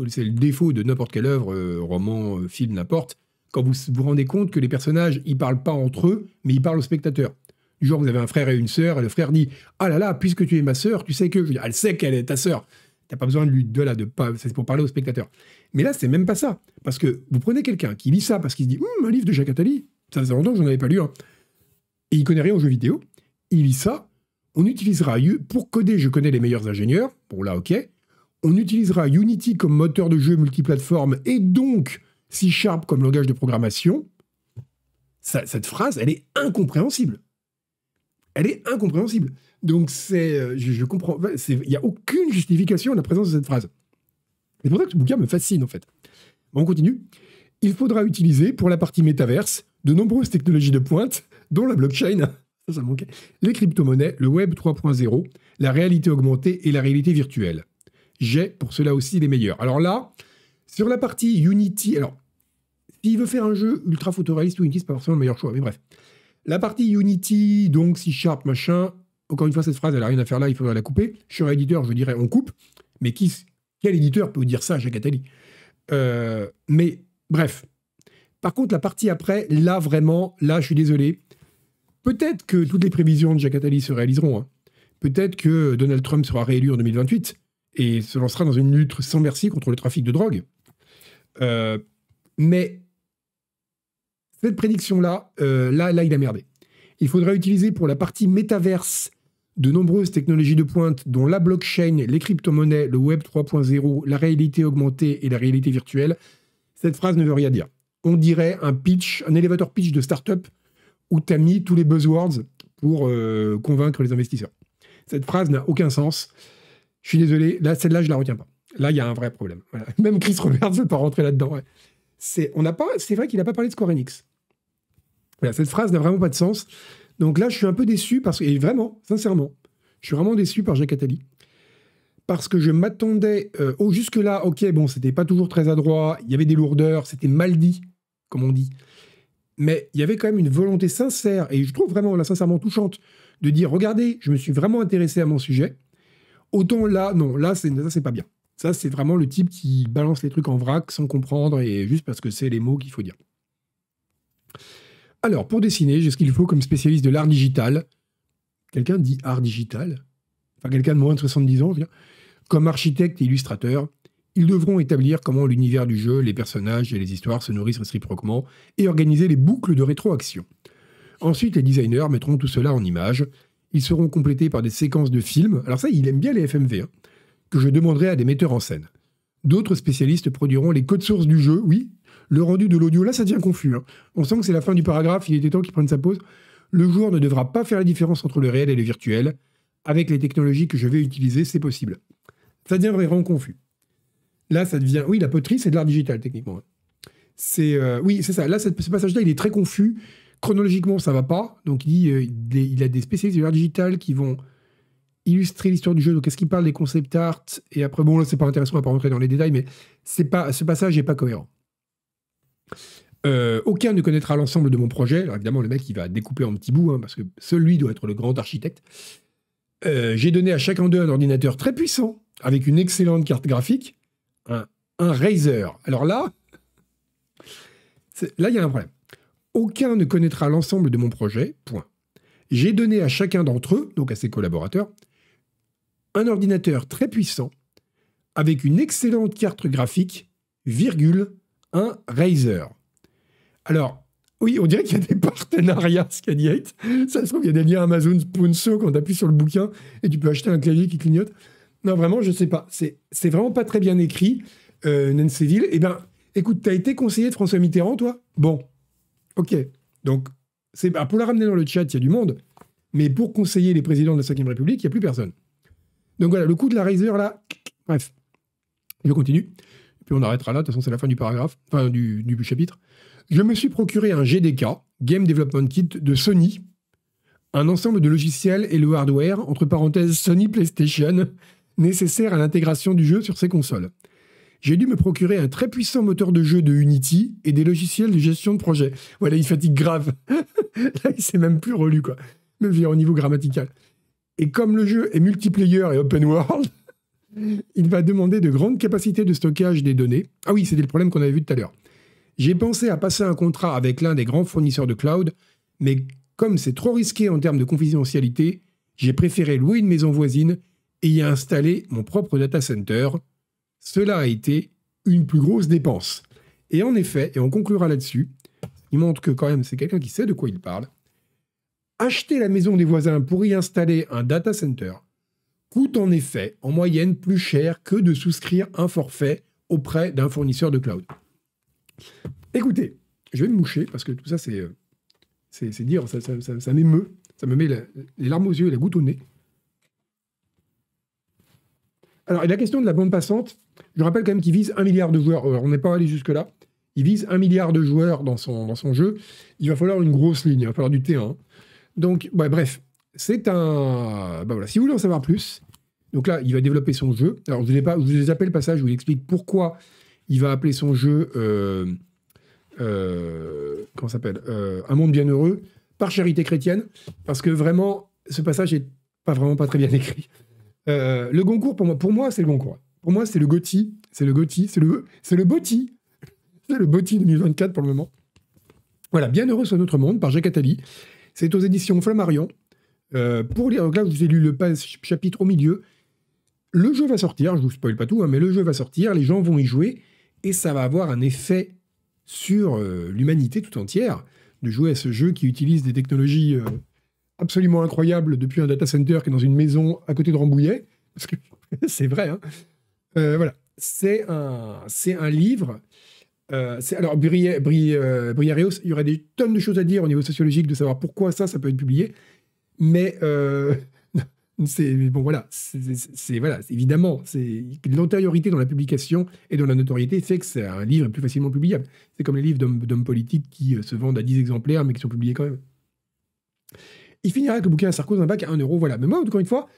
C'est le défaut de n'importe quelle œuvre, euh, roman, euh, film, n'importe quand vous vous rendez compte que les personnages, ils parlent pas entre eux, mais ils parlent au spectateur. Du genre, vous avez un frère et une sœur, et le frère dit Ah là là, puisque tu es ma sœur, tu sais que. Ah, elle sait qu'elle est ta sœur. T'as pas besoin de lui de là, de pas. C'est pour parler au spectateur. Mais là, c'est même pas ça. Parce que vous prenez quelqu'un qui lit ça parce qu'il se dit hum, un livre de Jacques Attali, ça faisait longtemps que j'en avais pas lu. Hein. Et il connaît rien aux jeux vidéo. Il lit ça. On utilisera. Pour coder, je connais les meilleurs ingénieurs. Bon, là, ok. On utilisera Unity comme moteur de jeu multiplateforme et donc C Sharp comme langage de programmation, cette phrase, elle est incompréhensible. Elle est incompréhensible. Donc, c'est, euh, je, comprends, il n'y a aucune justification à la présence de cette phrase. C'est pour ça que ce bouquin me fascine, en fait. on continue. Il faudra utiliser, pour la partie métaverse, de nombreuses technologies de pointe, dont la blockchain, ça les crypto-monnaies, le Web 3.0, la réalité augmentée et la réalité virtuelle. J'ai pour cela aussi les meilleurs. Alors là, sur la partie Unity, alors s'il veut faire un jeu ultra photoréaliste, Unity, c'est pas forcément le meilleur choix, mais bref. La partie Unity, donc C Sharp, machin, encore une fois, cette phrase, elle n'a rien à faire là, il faudrait la couper. Je un éditeur, je dirais, on coupe. Mais qui, quel éditeur peut dire ça, Jacques Attali euh, Mais bref. Par contre, la partie après, là, vraiment, là, je suis désolé. Peut-être que toutes les prévisions de Jacques Attali se réaliseront. Hein. Peut-être que Donald Trump sera réélu en 2028 et se lancera dans une lutte sans merci contre le trafic de drogue. Euh, mais cette prédiction-là, euh, là, là, il a merdé. Il faudrait utiliser pour la partie métaverse de nombreuses technologies de pointe, dont la blockchain, les crypto-monnaies, le Web 3.0, la réalité augmentée et la réalité virtuelle. Cette phrase ne veut rien dire. On dirait un pitch, un élévateur pitch de start-up où tu as mis tous les buzzwords pour euh, convaincre les investisseurs. Cette phrase n'a aucun sens. Je suis désolé, là, celle-là, je la retiens pas. Là, il y a un vrai problème. Même Chris Roberts ne veut pas rentrer là-dedans. C'est, c'est vrai qu'il n'a pas parlé de Square Enix. Voilà, cette phrase n'a vraiment pas de sens. Donc là, je suis un peu déçu parce que, et vraiment, sincèrement, je suis vraiment déçu par Jacques Attali. Parce que je m'attendais, euh, jusque-là, ok, bon, c'était pas toujours très adroit, il y avait des lourdeurs, c'était mal dit, comme on dit. Mais il y avait quand même une volonté sincère, et je trouve vraiment, là, sincèrement touchante, de dire, regardez, je me suis vraiment intéressé à mon sujet. Autant là, non, là, ça, c'est pas bien. Ça, c'est vraiment le type qui balance les trucs en vrac sans comprendre et juste parce que c'est les mots qu'il faut dire. Alors, pour dessiner, j'ai ce qu'il faut comme spécialiste de l'art digital. Quelqu'un dit art digital Enfin, quelqu'un de moins de 70 ans, comme architecte et illustrateur, ils devront établir comment l'univers du jeu, les personnages et les histoires se nourrissent réciproquement et organiser les boucles de rétroaction. Ensuite, les designers mettront tout cela en images. Ils seront complétés par des séquences de films. Alors ça, il aime bien les FMV, hein, que je demanderai à des metteurs en scène. D'autres spécialistes produiront les codes sources du jeu, oui. Le rendu de l'audio, là, ça devient confus. Hein. On sent que c'est la fin du paragraphe, il était temps qu'il prenne sa pause. Le joueur ne devra pas faire la différence entre le réel et le virtuel. Avec les technologies que je vais utiliser, c'est possible. Ça devient vraiment confus. Là, ça devient. Oui, la poterie, c'est de l'art digital, techniquement. Hein. C'est. Euh, oui, c'est ça. Là, ce passage-là, il est très confus. Chronologiquement, ça va pas. Donc, il, dit, euh, il a des spécialistes de l'art digital qui vont illustrer l'histoire du jeu. Donc, est-ce qu'il parle des concept art Et après, bon, là, c'est pas intéressant, on va pas rentrer dans les détails, mais c'est pas, ce passage n'est pas cohérent. Euh, aucun ne connaîtra l'ensemble de mon projet. Alors, évidemment, le mec, il va découper en petits bouts, hein, parce que celui doit être le grand architecte. Euh, j'ai donné à chacun d'eux un ordinateur très puissant, avec une excellente carte graphique, un, un Razer. Alors là, là, il y a un problème. Aucun ne connaîtra l'ensemble de mon projet, point. J'ai donné à chacun d'entre eux, donc à ses collaborateurs, un ordinateur très puissant avec une excellente carte graphique, virgule, un Razer. Alors, oui, on dirait qu'il y a des partenariats Skadi8. Ça se trouve, il y a des liens Amazon Sponsor quand appuies sur le bouquin et tu peux acheter un clavier qui clignote. Non, vraiment, je sais pas. C'est vraiment pas très bien écrit, euh, Eh ben, écoute, t'as été conseiller de François Mitterrand, toi Bon, ok. Donc, c'est bah, pour la ramener dans le chat, il y a du monde. Mais pour conseiller les présidents de la Ve République, il n'y a plus personne. Donc voilà, le coup de la Razer, là, bref, je continue. puis on arrêtera là, de toute façon c'est la fin du paragraphe, enfin du, du, chapitre. Je me suis procuré un GDK, Game Development Kit, de Sony, un ensemble de logiciels et le hardware, entre parenthèses Sony PlayStation, nécessaire à l'intégration du jeu sur ces consoles. J'ai dû me procurer un très puissant moteur de jeu de Unity et des logiciels de gestion de projet. Voilà, il fatigue grave. là, il s'est même plus relu, quoi. me vient au niveau grammatical. Et comme le jeu est multiplayer et open world, il va demander de grandes capacités de stockage des données. Ah oui, c'était le problème qu'on avait vu tout à l'heure. J'ai pensé à passer un contrat avec l'un des grands fournisseurs de cloud, mais comme c'est trop risqué en termes de confidentialité, j'ai préféré louer une maison voisine et y installer mon propre data center. Cela a été une plus grosse dépense. Et en effet, et on conclura là-dessus, il montre que quand même c'est quelqu'un qui sait de quoi il parle, acheter la maison des voisins pour y installer un data center coûte en effet en moyenne plus cher que de souscrire un forfait auprès d'un fournisseur de cloud. Écoutez, je vais me moucher parce que tout ça, c'est, euh, c'est, dire, ça, m'émeut, ça me met les larmes aux yeux et la goutte au nez. Alors, et la question de la bande passante, je rappelle quand même qu'il vise un milliard de joueurs. on n'est pas allé jusque-là. Il vise un milliard de joueurs dans son, dans son jeu. Il va falloir une grosse ligne, il va falloir du T1. Donc, bah, bref, c'est un. Bah, voilà, si vous voulez en savoir plus, donc là, il va développer son jeu. Alors, je vous ai, pas, le passage où il explique pourquoi il va appeler son jeu. Euh, euh s'appelle euh, Un monde bienheureux, par charité chrétienne, parce que vraiment, ce passage n'est pas vraiment pas très bien écrit. Euh, le Goncourt, pour moi, pour moi c'est le Goncourt. Pour moi, c'est le Gotti. C'est le Gotti. C'est le, c'est C'est le Botti 2024 pour le moment. Voilà, Bienheureux sur notre monde, par Jacques Attali. C'est aux éditions Flammarion. Euh, pour lire donc là, je vous ai lu le chapitre au milieu. Le jeu va sortir, je vous spoil pas tout, hein, mais le jeu va sortir, les gens vont y jouer, et ça va avoir un effet sur euh, l'humanité tout entière de jouer à ce jeu qui utilise des technologies euh, absolument incroyables depuis un data center qui est dans une maison à côté de Rambouillet, parce que c'est vrai. Hein. voilà, c'est un, c'est un livre euh, alors, euh, briarios il y aurait des tonnes de choses à dire au niveau sociologique, de savoir pourquoi ça, ça peut être publié. Mais, euh, c'est bon, voilà, c'est voilà, évidemment, l'antériorité dans la publication et dans la notoriété fait que c'est un livre plus facilement publiable. C'est comme les livres d'hommes politiques qui se vendent à 10 exemplaires, mais qui sont publiés quand même. Il finira que le bouquin à Sarkozy un bac à 1 euro, voilà. Mais moi, encore une fois,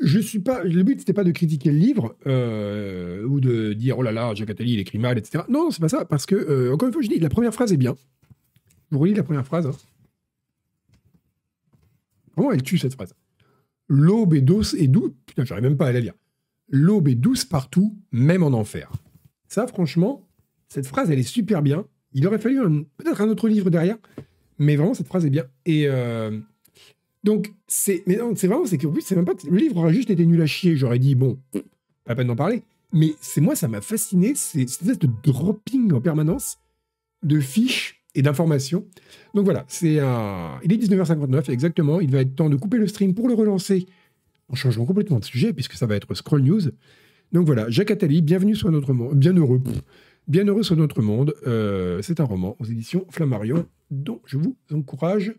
je suis pas. Le but c'était pas de critiquer le livre euh, ou de dire oh là là Jacques Attali il écrit mal etc. Non, c'est pas ça parce que euh, encore une fois je dis la première phrase est bien. Vous relis la première phrase. Hein. Vraiment, elle tue cette phrase L'aube est douce et douce. Putain, j'arrive même pas à la lire. L'aube est douce partout, même en enfer. Ça, franchement, cette phrase, elle est super bien. Il aurait fallu peut-être un autre livre derrière, mais vraiment, cette phrase est bien. Et euh, donc, c'est vraiment, c'est qu'en plus, c'est même pas le livre aurait juste été nul à chier. J'aurais dit, bon, pas peine d'en parler. Mais c'est moi, ça m'a fasciné, c'est cette espèce de dropping en permanence de fiches et d'informations. Donc voilà, c'est un... il est 19h59 exactement. Il va être temps de couper le stream pour le relancer en changeant complètement de sujet, puisque ça va être Scroll News. Donc voilà, Jacques Attali, bienvenue sur notre monde, bienheureux, bienheureux sur notre monde. Euh, c'est un roman aux éditions Flammarion, dont je vous encourage